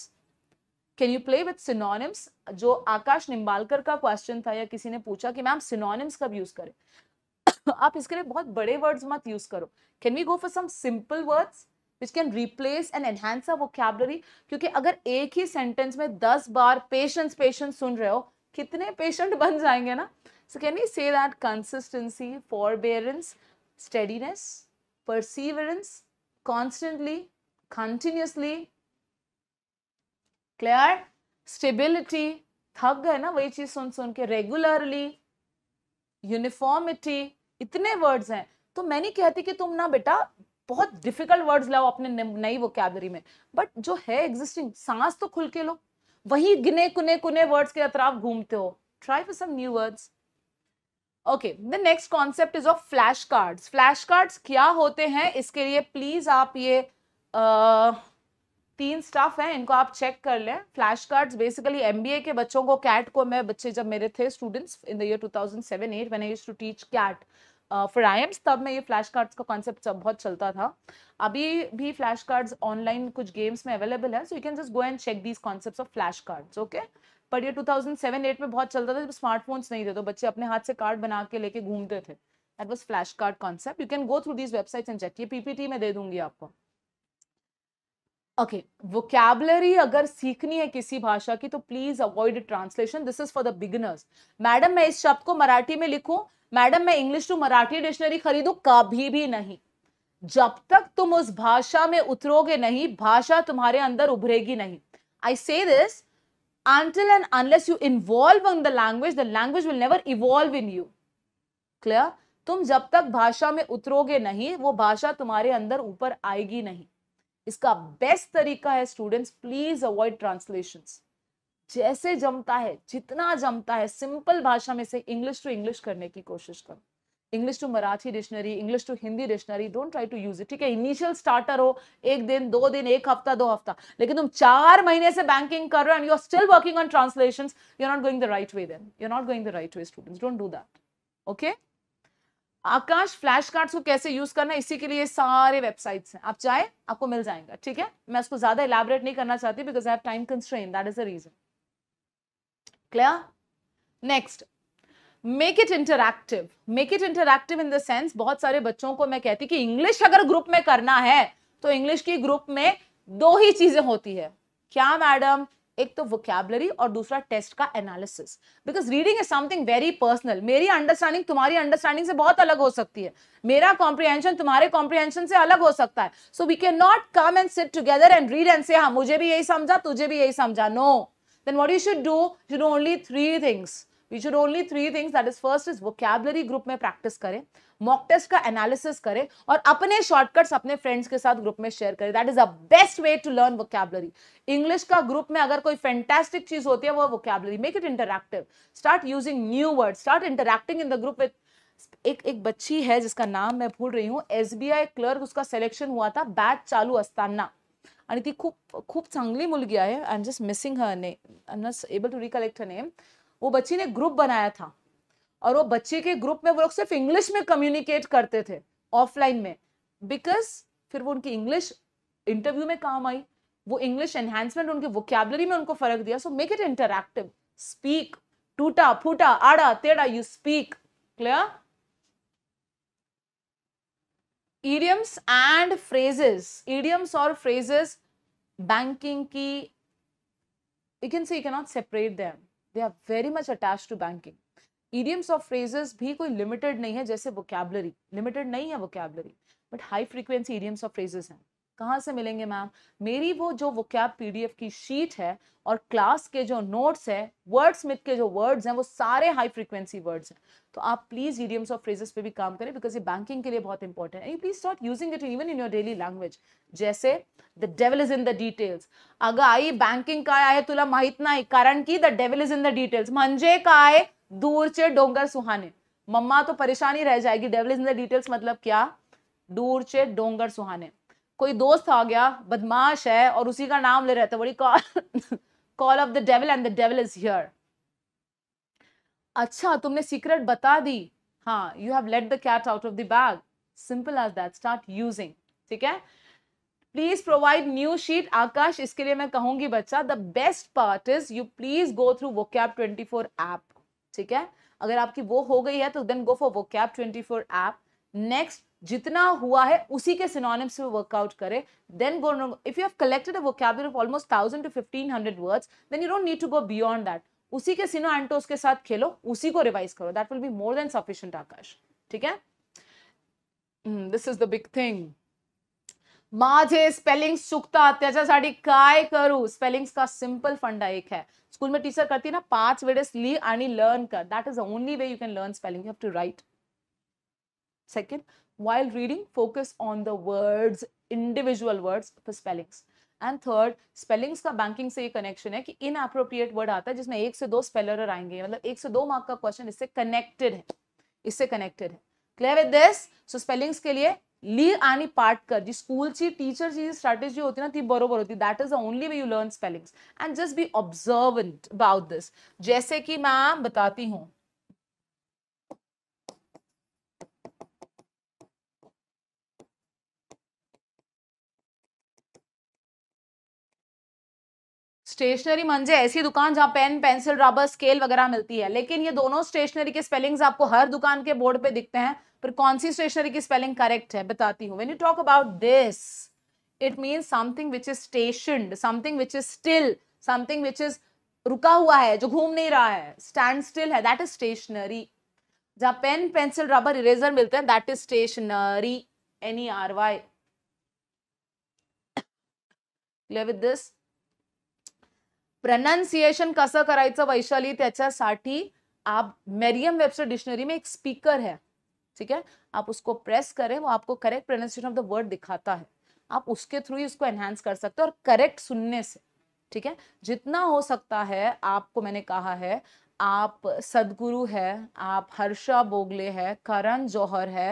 can you play with synonyms जो आकाश निम्बालकर का क्वेश्चन था या किसी ने पूछा कि मैम सिनोनिम्स कब यूज करें आप इसके लिए बहुत बड़े वर्ड्स मत यूज करो can we go for some simple words which can replace and enhance a vocabulary क्योंकि अगर एक ही सेंटेंस में दस बार पेशेंस पेशेंस सुन रहे हो कितने पेशेंट बन जाएंगे ना so can you say that consistency forbearance steadiness, perseverance, constantly, continuously. Clear? Stability. थक गए ना वही चीज सुन सुन के रेगुलरली यूनिफॉर्मिटी इतने वर्ड्स हैं तो नहीं कहती कि तुम ना बेटा बहुत डिफिकल्ट वर्ड्स लाओ अपने नई वोकेबलरी में बट जो है एग्जिस्टिंग सांस तो खुल के लो वही गिने कुने कुने वर्ड्स के अतराफ घूमते हो try for some new words okay the next concept is of flash cards flash cards क्या होते हैं इसके लिए प्लीज़ आप ये आ, तीन स्टाफ हैं इनको आप चेक कर लें फ्लैश कार्ड्स बेसिकली एमबीए के बच्चों को कैट को मैं बच्चे जब मेरे थे students in the year 2007 8 when I use to teach CAT for IIMs तब मैं ये फ्लैश कार्ड्स का कॉन्सेप्ट बहुत चलता था अभी भी फ्लैश कार्ड्स ऑनलाइन कुछ गेम्स में अवेलेबल है so you can just go and check these concept of flash cards okay पर ये 2007-8 में बहुत चलता था जब स्मार्टफोन्स नहीं थे तो बच्चे अपने हाथ से कार्ड बना के लेके घूमते थे that was flash card concept you can go through these websites and check ये पीपीटी में दे दूंगी आपको ओके वोकेबलरी अगर सीखनी है किसी भाषा की तो please avoid translation this is for the beginners madam मैं इस शब्द को मराठी में लिखूं मैडम मैं इंग्लिश टू मराठी डिक्शनरी खरीदू कभी भी नहीं जब तक तुम उस भाषा में उतरोगे नहीं भाषा तुम्हारे अंदर उभरेगी नहीं I say this until and unless you involve in the language the language will never evolve in you clear तुम जब तक भाषा में उतरोगे नहीं वो भाषा तुम्हारे अंदर ऊपर आएगी नहीं इसका बेस्ट तरीका है स्टूडेंट्स प्लीज अवॉइड ट्रांसलेशन जैसे जमता है जितना जमता है सिंपल भाषा में से इंग्लिश टू इंग्लिश करने की कोशिश करो English to Marathi dictionary English to Hindi dictionary don't try to use it ठीक है इनिशियल स्टार्टर हो एक दिन दो दिन एक हफ्ता दो हफ्ता लेकिन तुम चार महीने से बैंकिंग कर रहे हो and you are still working on translation you are not going the right way then you are not going the right way students don't do that okay Akash flash cards को कैसे यूज करना इसी के लिए सारे वेबसाइट्स हैं आप चाहे आपको मिल जाएंगे ठीक है मैं उसको ज्यादा इलाबरेट नहीं करना चाहती because I have time constraint that is the reason clear next make it interactive make it interactive in the sense बहुत सारे बच्चों को मैं कहती कि इंग्लिश अगर ग्रुप में करना है तो इंग्लिश की ग्रुप में दो ही चीजें होती है क्या मैडम एक तो वोकैबलरी और दूसरा टेस्ट का analysis because reading is something very personal मेरी अंडरस्टैंडिंग तुम्हारी अंडरस्टैंडिंग से बहुत अलग हो सकती है मेरा कॉम्प्रिहेंशन तुम्हारे कॉम्प्रिहेंशन से अलग हो सकता है so we can not come and sit together and read and say हाँ मुझे भी यही समझा तुझे भी यही समझा no then what you should do should only three things we should only three things that is first is vocabulary group में प्रैक्टिस करें मॉक टेस्ट का एनालिसिस करें और अपने शॉर्टकट्स अपने फ्रेंड्स के साथ ग्रुप में शेयर करें that is a best way to learn vocabulary English का ग्रुप में अगर कोई फैंटेस्टिक चीज होती है वो vocabulary make it interactive start using new word start interacting in the group with एक एक बच्ची है जिसका नाम मैं भूल रही हूँ एस बी आय क्लर्क उसका सिलेक्शन हुआ था बैच चालू असताना आणि ती खूप खूप चांगली मुलगी आहे I am just missing her name I am not able to recollect her name वो बच्ची ने ग्रुप बनाया था और वो बच्चे के ग्रुप में वो लोग सिर्फ इंग्लिश में कम्युनिकेट करते थे ऑफलाइन में बिकॉज फिर वो उनकी इंग्लिश इंटरव्यू में काम आई वो इंग्लिश एनहेंसमेंट उनके वोकेबलरी में उनको फर्क दिया so make it interactive speak टूटा फूटा आड़ा तेड़ा you speak clear and phrases phrases और फ्रेजेस बैंकिंग की you can say you can not separate them they are very much attach to banking idioms of phrases भी कोई limited नहीं है जैसे वोकैबलरी लिमिटेड नहीं है vocabulary but high frequency idioms of phrases हैं कहाँ से मिलेंगे मैम मेरी वो जो वो क्या पीडीएफ की शीट है और क्लास के जो नोट्स है वर्ड्स मिथ के जो वर्ड्स हैं वो सारे हाई फ्रिक्वेंसी वर्ड्स हैं तो आप प्लीज़ ईडियम्स और फ्रेजेस पे भी काम करें बिकॉज ये बैंकिंग के लिए बहुत इंपॉर्टेंट है please start using it even in your daily language जैसे the devil is in the details अगर आई बैंकिंग का आए तुला माहीत नाही कारण की the devil is in the details मंजे का आए दूर चे डोंगर सुहाने मम्मा तो परेशानी रह जाएगी devil is in the details मतलब क्या दूर चे डोंगर सुहाने कोई दोस्त आ गया बदमाश है और उसी का नाम ले रहे थे बड़ी call of the devil and the devil is here अच्छा तुमने सीक्रेट बता दी हाँ you have let the cat out of the bag simple as that start using ठीक है please provide new sheet Aakash इसके लिए मैं कहूंगी बच्चा the best part is you please go through वो कैप ट्वेंटी फोर ऐप ठीक है अगर आपकी वो हो गई है तो देन गो फॉर वो cap twenty four app next जितना हुआ है उसी के सिनोनिम्स में वर्कआउट करें then go if you have collected a vocabulary of almost thousand two fifteen hundred words then you don't need to go beyond that उसी के सिनो एंटोस के साथ खेलो उसी को रिवाइज करो that will be more than sufficient Aakash ठीक है this is the big thing माझे स्पेलिंग्स चुकतात त्याच्यासाठी काय करू स्पेलिंग्स का सिंपल फंडा एक है स्कूल में टीचर करती है ना पांच वेडेस ली आणि लर्न कर that is the only way you can learn spelling you have to write second while reading focus on the words individual words for spellings and third spellings का बैंकिंग से ये कनेक्शन है कि इन अप्रोप्रिएट वर्ड आता है जिसमें एक से दो स्पेलर आएंगे मतलब एक से दो मार्क का क्वेश्चन इससे कनेक्टेड है इससे कनेक्टेड है clear with this so spellings के लिए ली आनी पार्ट कर जी स्कूलची टीचर जी स्ट्रैटेजी होती ना ती बरोबर होती that is the only way you learn spellings and just be observant about this जैसे कि मैं बताती हूँ स्टेशनरी मंजे ऐसी दुकान जहाँ पेन पेंसिल रबर स्केल वगैरह मिलती है लेकिन ये दोनों स्टेशनरी के स्पेलिंग्स आपको हर दुकान के बोर्ड पे दिखते हैं पर कौन सी स्टेशनरी की स्पेलिंग करेक्ट है बताती हूँ when you talk about this it mean something which is station something which is still something which is रुका हुआ है जो घूम नहीं रहा है स्टैंड स्टिल है दैट इज स्टेशनरी जहाँ पेन पेंसिल रबर इरेजर मिलते हैं that is stationery any R Y clear with this pronunciation कस कर वैशाली त्याच्यासाठी आप मेरियम वेबस्टर डिक्शनरी में एक स्पीकर है ठीक है आप उसको प्रेस करें वो आपको correct pronunciation of the word दिखाता है आप उसके थ्रू ही उसको एनहेंस कर सकते हो और करेक्ट सुनने से ठीक है जितना हो सकता है आपको मैंने कहा है आप सदगुरु है आप हर्षा बोगले है करण जौहर है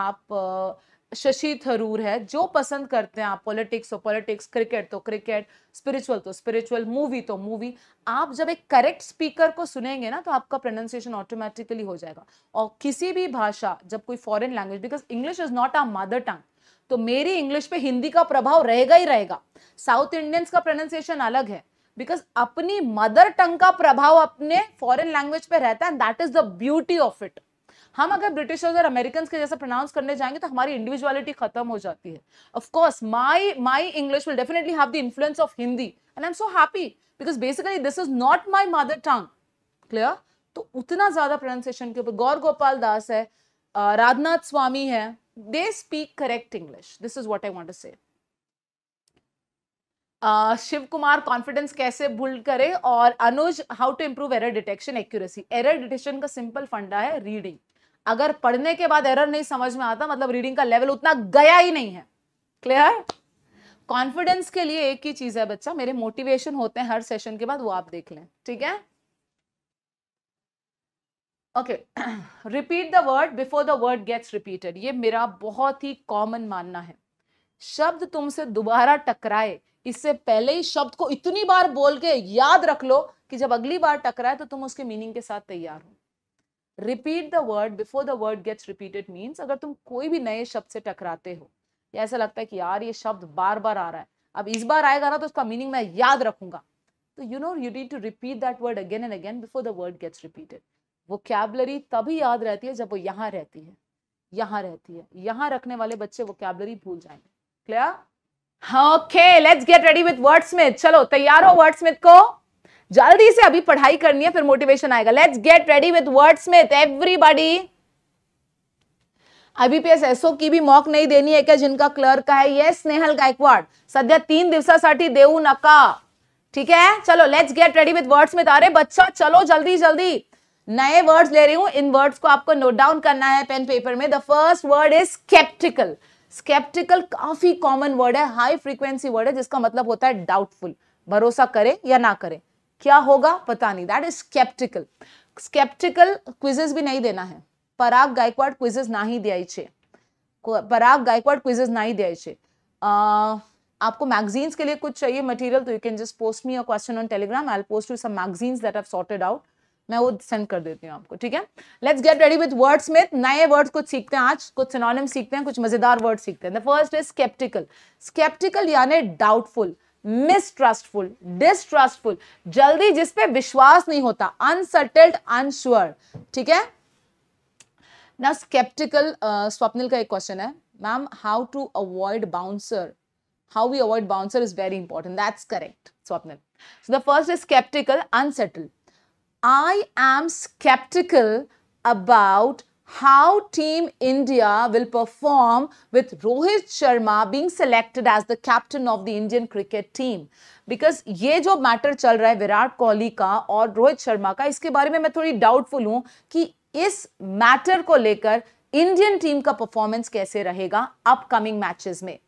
आप आ, शशि थरूर है जो पसंद करते हैं आप पॉलिटिक्स तो पॉलिटिक्स क्रिकेट तो क्रिकेट स्पिरिचुअल तो स्पिरिचुअल मूवी तो मूवी आप जब एक करेक्ट स्पीकर को सुनेंगे ना तो आपका प्रोनाउंसिएशन ऑटोमेटिकली हो जाएगा और किसी भी भाषा जब कोई foreign language because English is not our mother tongue तो मेरी इंग्लिश पे हिंदी का प्रभाव रहेगा ही रहेगा साउथ इंडियंस का प्रोनाउंसिएशन अलग है बिकॉज अपनी मदर टंग का प्रभाव अपने फॉरेन लैंग्वेज पे रहता है and that is the beauty of it हम अगर ब्रिटिशर्स और अमेरिकन के जैसा प्रोनाउंस करने जाएंगे तो हमारी इंडिविजुअलिटी खत्म हो जाती है of course my my English will definitely have the influence of Hindi and I am so happy because basically this is not my mother tongue clear तो उतना ज्यादा प्रोनाउंसिएशन के ऊपर गौर गोपाल दास है राजनाथ स्वामी है they speak correct English this is what I want से Shiv Kumar confidence कैसे build करे और Anuj how to improve error detection accuracy error detection का सिंपल फंडा है रीडिंग अगर पढ़ने के बाद एरर नहीं समझ में आता मतलब रीडिंग का लेवल उतना गया ही नहीं है क्लियर कॉन्फिडेंस के लिए एक ही चीज है बच्चा मेरे मोटिवेशन होते हैं हर सेशन के बाद वो आप देख लें ठीक है okay repeat the word before the word gets repeated ये मेरा बहुत ही कॉमन मानना है शब्द तुमसे दोबारा टकराए इससे पहले ही शब्द को इतनी बार बोल के याद रख लो कि जब अगली बार टकराए तो तुम उसके मीनिंग के साथ तैयार हो repeat the word before the word gets repeated means अगर तुम कोई भी नए शब्द से टकराते हो या ऐसा लगता है कि यार ये शब्द बार बार आ रहा है अब इस बार आएगा ना तो उसका मीनिंग मैं याद रखूंगा तो you know you need to repeat that word again and again before the word gets repeated vocabulary तभी याद रहती है जब वो यहाँ रहती है यहाँ रहती है यहाँ रखने वाले बच्चे वो कैबलरी भूल जाएंगे clear okay let's get ready with Wordsmith चलो तैयार हो वर्ड्समिथ को जल्दी से अभी पढ़ाई करनी है फिर मोटिवेशन आएगा let's get ready with Wordsmith everybody IBPS SO की भी मॉक नहीं देनी है क्या जिनका क्लर्क का है ये स्नेहल गायकवाड सद्या तीन दिवस देऊ नका ठीक है चलो let's get ready with Wordsmith अरे बच्चा चलो जल्दी जल्दी नए वर्ड्स ले रही हूं इन वर्ड्स को आपको नोट डाउन करना है पेन पेपर में the first word is sceptical sceptical काफी कॉमन वर्ड है हाई फ्रीक्वेंसी वर्ड है जिसका मतलब होता है डाउटफुल भरोसा करें या ना करें क्या होगा पता नहीं that is sceptical sceptical quizzes भी नहीं देना है पराग गायकवाड क्विजेस ना ही दिया पराग गायकवाड क्विजेस ही दिया आपको मैगजीन्स के लिए कुछ चाहिए मटेरियल तो you can just post me a question on Telegram I post you some magazines that have sorted out मैं वो सेंड कर देती हूँ आपको ठीक है let's get ready with words में नए वर्ड्स कुछ सीखते हैं आज कुछ सिनोनिम सीखते हैं कुछ मजेदार वर्ड सीखते हैं the first is sceptical sceptical यानी डाउटफुल मिसट्रस्टफुल डिस्ट्रस्टफुल जल्दी जिसपे विश्वास नहीं होता अनसर्टल्ड अनश्योर ठीक है ना स्केप्टिकल uh, स्वप्निल का एक क्वेश्चन है ma'am how to avoid bouncer how we avoid bouncer is very important that's correct Swapnil the first is sceptical unsettled I am sceptical about how Team India will perform with Rohit Sharma being selected as the captain of the Indian cricket team. Because ये जो matter चल रहा है विराट कोहली का और रोहित शर्मा का इसके बारे में मैं थोड़ी डाउटफुल हूँ कि इस मैटर को लेकर इंडियन टीम का परफॉर्मेंस कैसे रहेगा अपकमिंग मैचेस में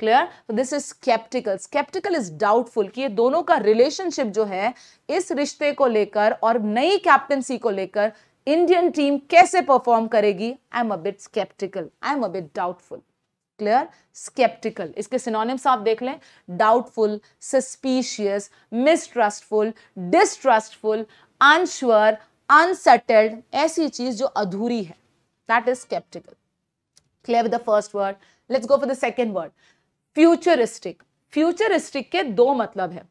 क्लियर तो this is sceptical sceptical is doubtful कि ये दोनों का रिलेशनशिप जो है इस रिश्ते को लेकर और नई कैप्टनसी को लेकर इंडियन टीम कैसे परफॉर्म करेगी I am a bit sceptical I am a bit doubtful clear sceptical इसके सिनोनिम्स आप देख लें doubtful suspicious mistrustful distrustful unsure unsettled ऐसी चीज जो अधूरी है that is sceptical clear with the first word let's go for the second word futuristic futuristic के दो मतलब है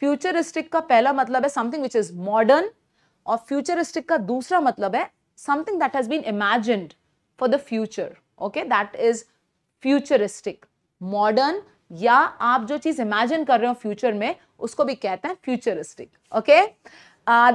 फ्यूचरिस्टिक का पहला मतलब है समथिंग विच इज मॉडर्न और फ्यूचरिस्टिक का दूसरा मतलब है something that has been imagined for the future okay that is futuristic modern या आप जो चीज इमेजिन कर रहे हो फ्यूचर में उसको भी कहते हैं futuristic okay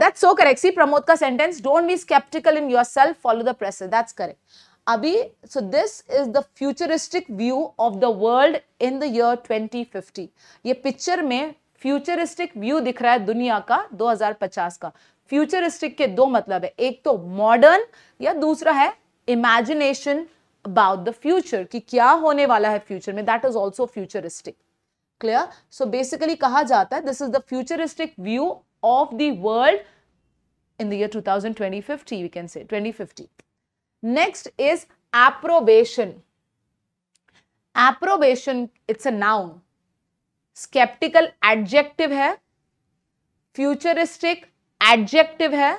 that's so correct see Pramod का sentence don't be sceptical in yourself follow the press that's correct अभी so this is the futuristic view of the world in the year 2050 ये picture में futuristic view दिख रहा है दुनिया का 2050 का फ्यूचरिस्टिक के दो मतलब है एक तो मॉडर्न या दूसरा है इमेजिनेशन अबाउट द फ्यूचर कि क्या होने वाला है फ्यूचर में that is also futuristic clear so basically कहा जाता है this is the futuristic view of the world in the year 2020 50 we can say 2050 next is approbation approbation it's a noun sceptical adjective है futuristic adjective है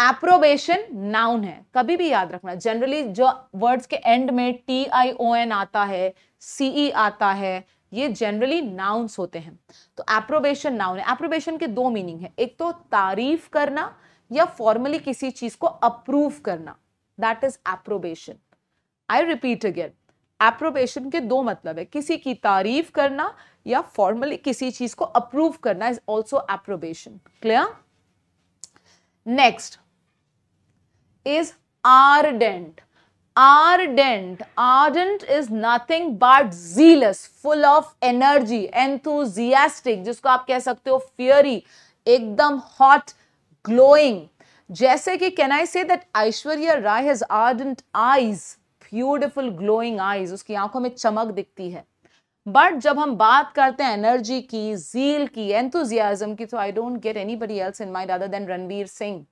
approbation noun है कभी भी याद रखना जनरली जो वर्ड्स के एंड में टी आई ओ एन आता है सीई e आता है ये जनरली नाउन्स होते हैं तो एप्रोबेशन नाउन है एप्रोबेशन के दो मीनिंग है एक तो तारीफ करना या फॉर्मली किसी चीज को अप्रूव करना that is approbation I repeat again approbation के दो मतलब है किसी की तारीफ करना या फॉर्मली किसी चीज को अप्रूव करना is also approbation clear next is ardent ardent ardent is nothing but zealous full of energy enthusiastic जिसको आप कह सकते हो फियरी एकदम हॉट ग्लोइंग जैसे कि can I say that Aishwarya Rai has ardent eyes beautiful glowing eyes उसकी आंखों में चमक दिखती है बट जब हम बात करते हैं एनर्जी की जील की एंथुजियाजम की तो I don't get anybody else in my other than Ranveer Singh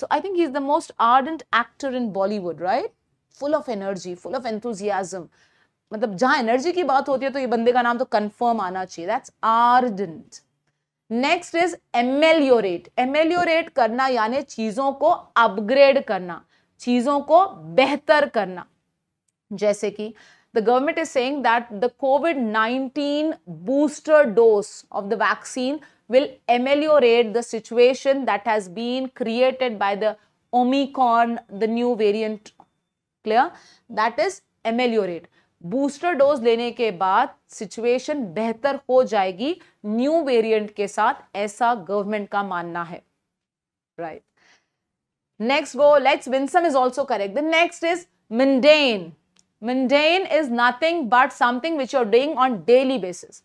so I think he is the most ardent actor in Bollywood right full of energy full of enthusiasm मतलब जहां एनर्जी की बात होती है तो ये बंदे का नाम तो कंफर्म आना चाहिए that's ardent next is ameliorate ameliorate करना यानी चीजों को अपग्रेड करना चीजों को बेहतर करना जैसे कि the government is saying that the Covid 19 booster dose of the vaccine will ameliorate the situation that has been created by the Omicron the new variant clear that is ameliorate booster dose लेने के बाद situation बेहतर हो जाएगी new variant के साथ ऐसा government का मानना है right next go let's winsome is also correct the next is mundane mundane is nothing but something which you're doing on daily basis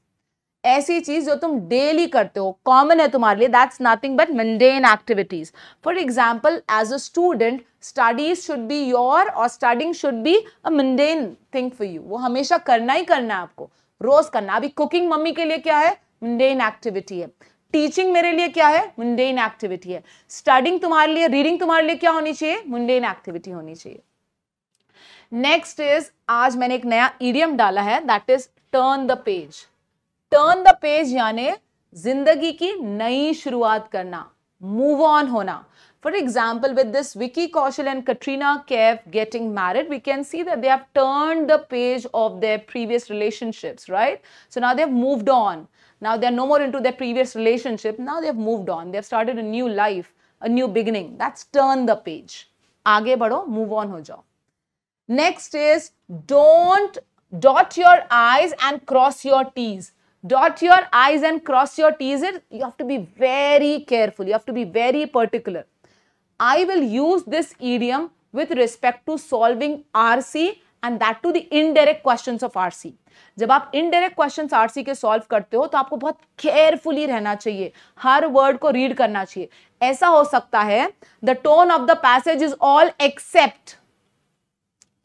ऐसी चीज जो तुम डेली करते हो कॉमन है तुम्हारे लिए that's nothing but mundane activities for example as a student studies should be your और studying should be a mundane thing for you वो हमेशा करना ही करना है आपको रोज करना अभी कुकिंग मम्मी के लिए क्या है मंडेन एक्टिविटी है टीचिंग मेरे लिए क्या है मुंडेन एक्टिविटी है स्टडिंग तुम्हारे लिए रीडिंग तुम्हारे लिए क्या होनी चाहिए मुंडेन एक्टिविटी होनी चाहिए नेक्स्ट इज आज मैंने एक नया इडियम डाला है that is turn the page turn the page यानी जिंदगी की नई शुरुआत करना मूव ऑन होना for example with this Vicky Kaushal and Katrina Kaif getting married we can see that they have turn the page of their previous relationships right so now they have moved on now they are no more into their previous relationship now they have moved on they have started a new life a new beginning that's turn the page आगे बढ़ो move on हो जाओ next is don't dot your i's and cross your t's dot your i's and cross your t's is you have to be very careful you have to be very particular I will use this idiom with respect to solving R C and that too the indirect question of R C जब आप indirect question R C के solve करते हो तो आपको बहुत carefully रहना चाहिए हर वर्ड को रीड करना चाहिए ऐसा हो सकता है the tone of the passage is all except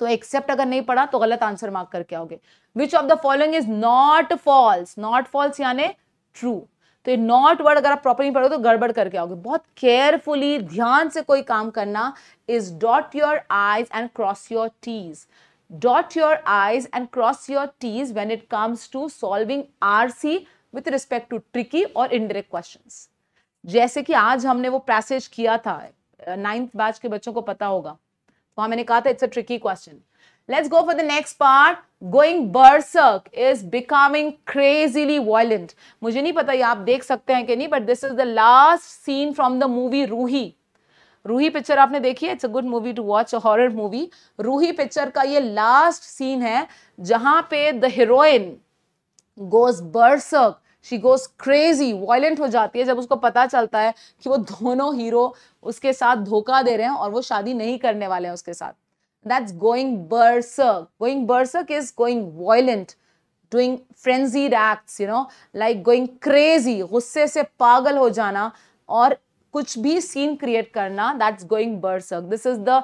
तो एक्सेप्ट अगर नहीं पढ़ा तो गलत आंसर मार्क करके आओगे which of the following is not false not false यानी ट्रू तो नॉट वर्ड अगर आप प्रॉपर नहीं पढ़ोगे तो गड़बड़ करके आओगे बहुत केयरफुली ध्यान से कोई काम करना is dot your i's and cross your t's dot your i's and cross your t's when it comes to solving R C with respect to tricky और इनडायरेक्ट क्वेश्चन जैसे कि आज हमने वो पैसेज किया था नाइन्थ बैच के बच्चों को पता होगा वहां मैंने कहा था it's a tricky question let's go for the next part going berserk is becoming crazily violent मुझे नहीं पता ये आप देख सकते हैं कि नहीं but this is the last scene from the movie Roohi Roohi picture आपने देखी है it's a good movie to watch a horror movie Roohi picture का ये लास्ट सीन है जहां पे the heroine goes berserk she goes crazy violent हो जाती है जब उसको पता चलता है कि वो दोनों हीरो उसके साथ धोखा दे रहे हैं और वो शादी नहीं करने वाले हैं उसके साथ that's going berserk going berserk is going violent doing frenzied acts you know like going crazy गुस्से से पागल हो जाना और कुछ भी सीन क्रिएट करना that's going berserk this is the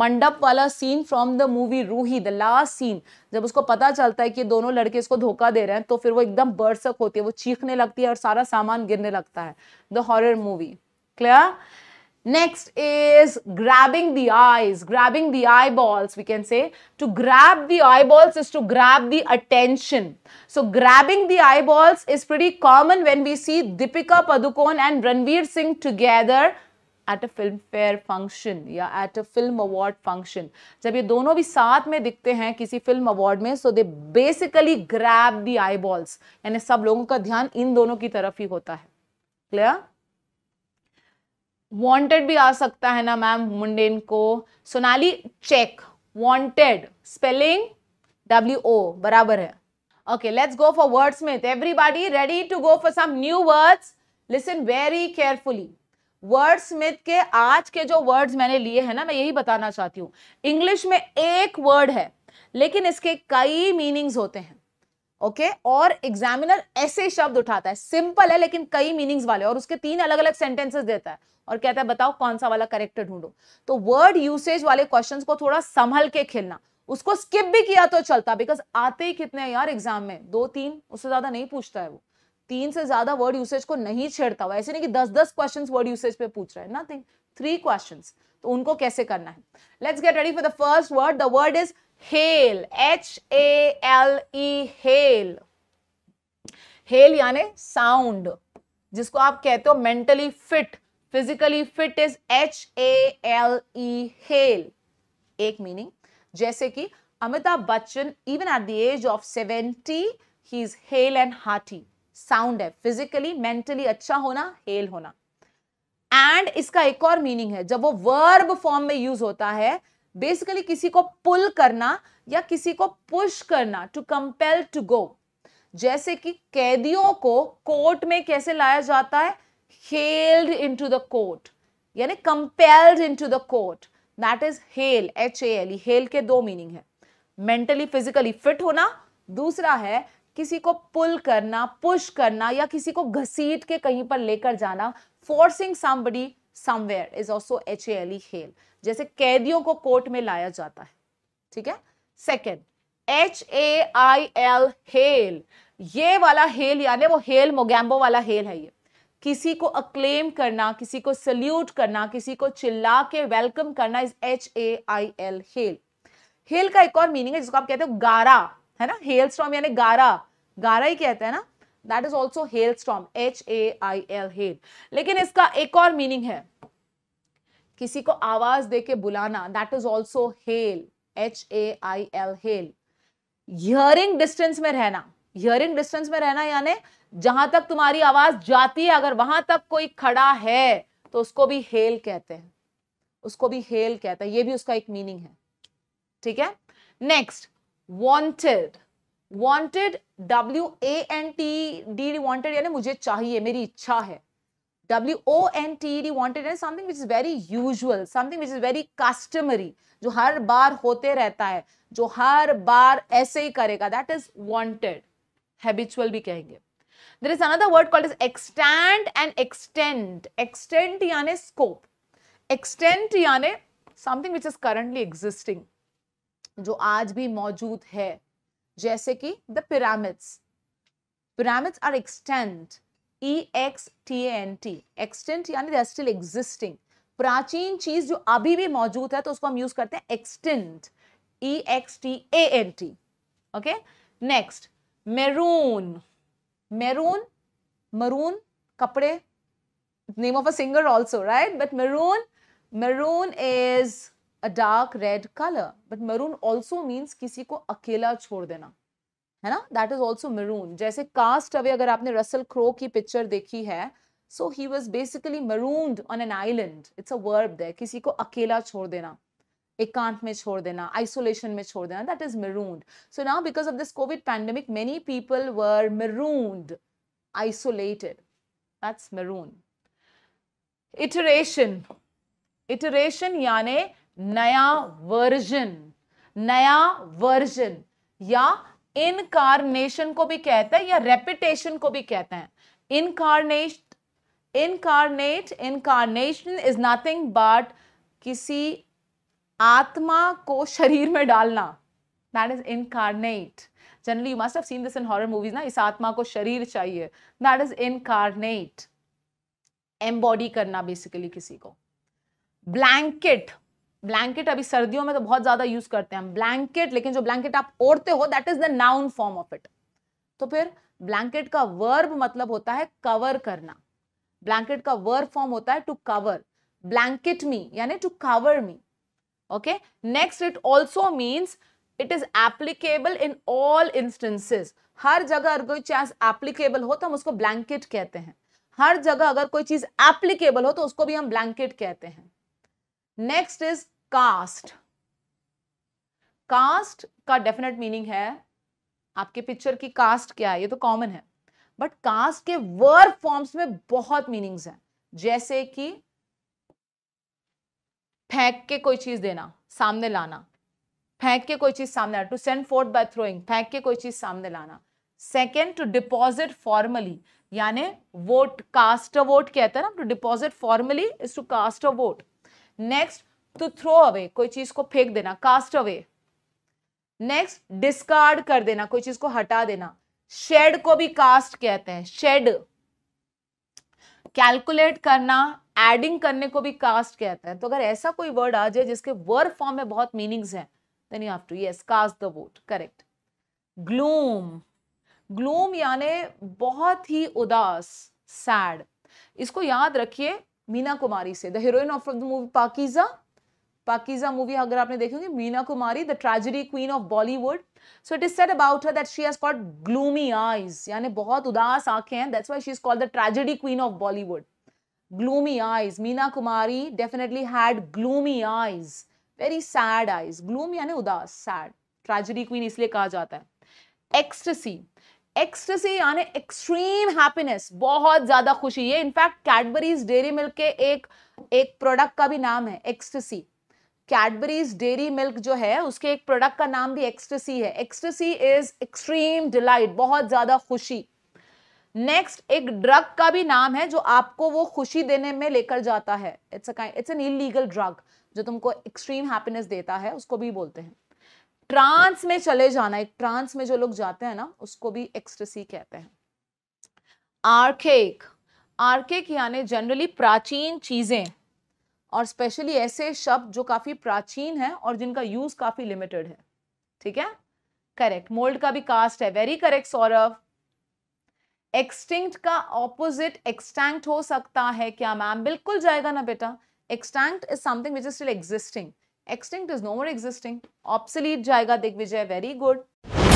mandap वाला scene from the movie Roohi the last scene जब उसको पता चलता है कि दोनों लड़के इसको धोखा दे रहे हैं तो फिर वो एकदम बर्सक होती है वो चीखने लगती है और सारा सामान गिरने लगता है the horror movie clear Next is grabbing the eyes, grabbing the eyeballs, we can say. To grab the eyeballs is to grab the attention. So, grabbing the eyeballs is pretty common when we see Deepika Padukone and Ranveer Singh together at a film fair function या at a film award function जब ये दोनों भी साथ में दिखते हैं किसी फिल्म अवार्ड में so they basically grab the eyeballs यानी सब लोगों का ध्यान इन दोनों की तरफ ही होता है clear वॉन्टेड भी आ सकता है ना मैम मुंडेन को Sonali check wanted spelling W O बराबर है okay let's go for words में everybody ready to go for some new words listen very carefully word Smith के आज के जो वर्ड्स मैंने लिए हैं ना मैं यही बताना चाहती हूँ इंग्लिश में एक वर्ड है लेकिन इसके कई मीनिंग्स होते हैं ओके okay? और एग्जामिनर ऐसे शब्द उठाता है सिंपल है लेकिन कई मीनिंग्स वाले और उसके तीन अलग अलग सेंटेंसेस देता है और कहता है बताओ कौन सा वाला करेक्ट ढूंढो तो वर्ड यूसेज वाले क्वेश्चंस को थोड़ा संभल के खेलना उसको स्किप भी किया तो चलता बिकॉज आते ही कितने हैं यार एग्जाम में दो तीन उससे ज्यादा नहीं पूछता है वो तीन से ज्यादा वर्ड यूसेज को नहीं छेड़ता हुआ ऐसे नहीं कि दस दस क्वेश्चन वर्ड यूसेज पे पूछ रहे हैं नथिंग थ्री क्वेश्चन तो उनको कैसे करना है let's get ready for the first word the word is hale H A L E hale hale यानी साउंड जिसको आप कहते हो mentally fit physically fit is H A L E hale एक मीनिंग जैसे कि Amitabh Bachchan even at the age of seventy he is hale and hearty sound है physically mentally अच्छा होना हेल होना एंड इसका एक और मीनिंग है जब वो वर्ब फॉर्म में यूज होता है बेसिकली किसी को पुल करना या किसी को पुश करना टू कंपेल टू गो जैसे कि कैदियों को कोर्ट में कैसे लाया जाता है हेल्ड टू द कोर्ट यानी compelled into the court that is hale H A L hale के दो मीनिंग है मेंटली फिजिकली फिट होना दूसरा है किसी को पुल करना पुश करना या किसी को घसीट के कहीं पर लेकर जाना forcing somebody somewhere is also H A L E hale जैसे कैदियों को कोर्ट में लाया जाता है ठीक है second H A I L hail ये वाला हेल यानी वो हेल मोगैम्बो वाला हेल है ये किसी को अक्लेम करना किसी को सल्यूट करना किसी को चिल्ला के वेलकम करना is H A I L hail hail का एक और मीनिंग है जिसको आप कहते हो गारा है ना हेल स्ट्रॉम यानी गारा गारा ही कहते हैं ना that is also hail storm H A I L hail लेकिन इसका एक और मीनिंग है किसी को आवाज दे के बुलाना that is also hail H A I L hail hearing distance में रहना हियरिंग डिस्टेंस में रहना यानी जहां तक तुम्हारी आवाज जाती है अगर वहां तक कोई खड़ा है तो उसको भी हेल कहते हैं उसको भी हेल कहते हैं ये भी उसका एक मीनिंग है ठीक है next wanted wanted W A N T D D wanted यानी मुझे चाहिए मेरी इच्छा है W O N T D wonted and something which is very usual something which is very customary जो हर बार होते रहता है जो हर बार ऐसे ही करेगा दैट इज वॉन्टेड हैबिचुअल भी कहेंगे There is another word called as extend and extend. Extend yane scope. Extend yane something which is currently existing. Jo aaj bhi maujood hai. जैसे कि the pyramids pyramids are extant E X T N T extant यानी they are still existing प्राचीन चीज जो अभी भी मौजूद है तो उसको हम यूज करते हैं extant E X T A N T okay next maroon maroon maroon कपड़े name of a singer also right but maroon maroon is a dark red color. But maroon also means किसी को अकेला छोड़ देना है ना दैट इज ऑल्सो मरून जैसे cast away अगर आपने रसल क्रो की पिक्चर देखी है so he was basically marooned on an island it's a verb दे किसी को अकेला छोड़ देना एकांत में छोड़ देना आइसोलेशन में छोड़ देना that is marooned so now because of this Covid pandemic many people were marooned isolated that's maroon iteration iteration यानी नया वर्जन नया वर्जन या इनकारनेशन को भी कहते हैं या रेपिटेशन को भी कहते हैं incarnate incarnate incarnation is nothing but किसी आत्मा को शरीर में डालना that is incarnate generally you must have seen this in horror movies ना इस आत्मा को शरीर चाहिए दैट इज इनकारनेट एम्बॉडी करना बेसिकली किसी को ब्लैंकेट ब्लैंकेट अभी सर्दियों में तो बहुत ज्यादा यूज करते हैं ब्लैंकेट लेकिन जो ब्लैंकेट आप ओढ़ते हो that is the noun form of it तो फिर ब्लैंकेट का वर्ब मतलब होता है कवर करना ब्लैंकेट का वर्ब फॉर्म होता है टू कवर ब्लैंकेट मी यानी to cover me okay next it also means it is applicable in all instances हर जगह अगर कोई चीज एप्लीकेबल हो तो हम उसको ब्लैंकेट कहते हैं हर जगह अगर कोई चीज एप्लीकेबल हो तो उसको भी हम ब्लैंकेट कहते हैं नेक्स्ट इज कास्ट कास्ट का डेफिनेट मीनिंग है आपके पिक्चर की कास्ट क्या है ये तो कॉमन है बट कास्ट के वर्ब फॉर्म्स में बहुत मीनिंग्स हैं जैसे कि फेंक के कोई चीज देना सामने लाना फेंक के कोई चीज सामने to send forth by throwing फेंक के कोई चीज सामने लाना सेकेंड टू डिपॉजिट फॉर्मली यानी वोट कास्ट अ वोट कहते हैं ना to deposit formally is to cast a vote next to throw away कोई चीज को फेंक देना कास्ट अवे नेक्स्ट डिस्कार्ड कर देना कोई चीज को हटा देना शेड को भी कास्ट कहते हैं शेड कैलकुलेट करना एडिंग करने को भी कास्ट कहते हैं तो अगर ऐसा कोई वर्ड आ जाए जिसके वर्ड फॉर्म में बहुत मीनिंग्स है then you have to yes cast the vote correct gloom gloom यानी बहुत ही उदास सैड इसको याद रखिए मीना कुमारी से the heroine of the movie Pakeezah Pakiza movie अगर आपने देखी होगी Meena Kumari the tragedy queen of Bollywood so it is said about her that she has got gloomy eyes यानी बहुत उदास आंखें हैं that's why she is called the tragedy queen of Bollywood gloomy eyes meena kumari definitely had gloomy eyes very sad eyes gloom yani udas sad tragedy queen isliye kaha jata hai ecstasy ecstasy yani extreme happiness bahut zyada khushi ye in fact cadbury's dairy milk ke ek ek product ka bhi naam hai ecstasy Cadbury's Dairy Milk जो है उसके एक product का नाम भी ecstasy है ecstasy is extreme delight बहुत ज़्यादा खुशी नेक्स्ट एक ड्रग का भी नाम है जो आपको वो खुशी देने में लेकर जाता है it's it's an illegal drug जो तुमको एक्सट्रीम हैप्पीनेस देता है उसको भी बोलते हैं ट्रांस में चले जाना एक ट्रांस में जो लोग जाते हैं ना उसको भी एक्सटेसी कहते हैं आर्केक आर्केक यानी जनरली प्राचीन चीज़ें और स्पेशली ऐसे शब्द जो काफ़ी प्राचीन हैं और जिनका यूज़ काफ़ी लिमिटेड है ठीक है करेक्ट मोल्ड का भी कास्ट है वेरी करेक्ट सौरभ एक्सटिंक्ट का ऑपोजिट एक्सटैंक्ट हो सकता है क्या मैम बिल्कुल जाएगा ना बेटा extant is something which is still existing extinct is no more existing obsolete जाएगा दिग्विजय वेरी गुड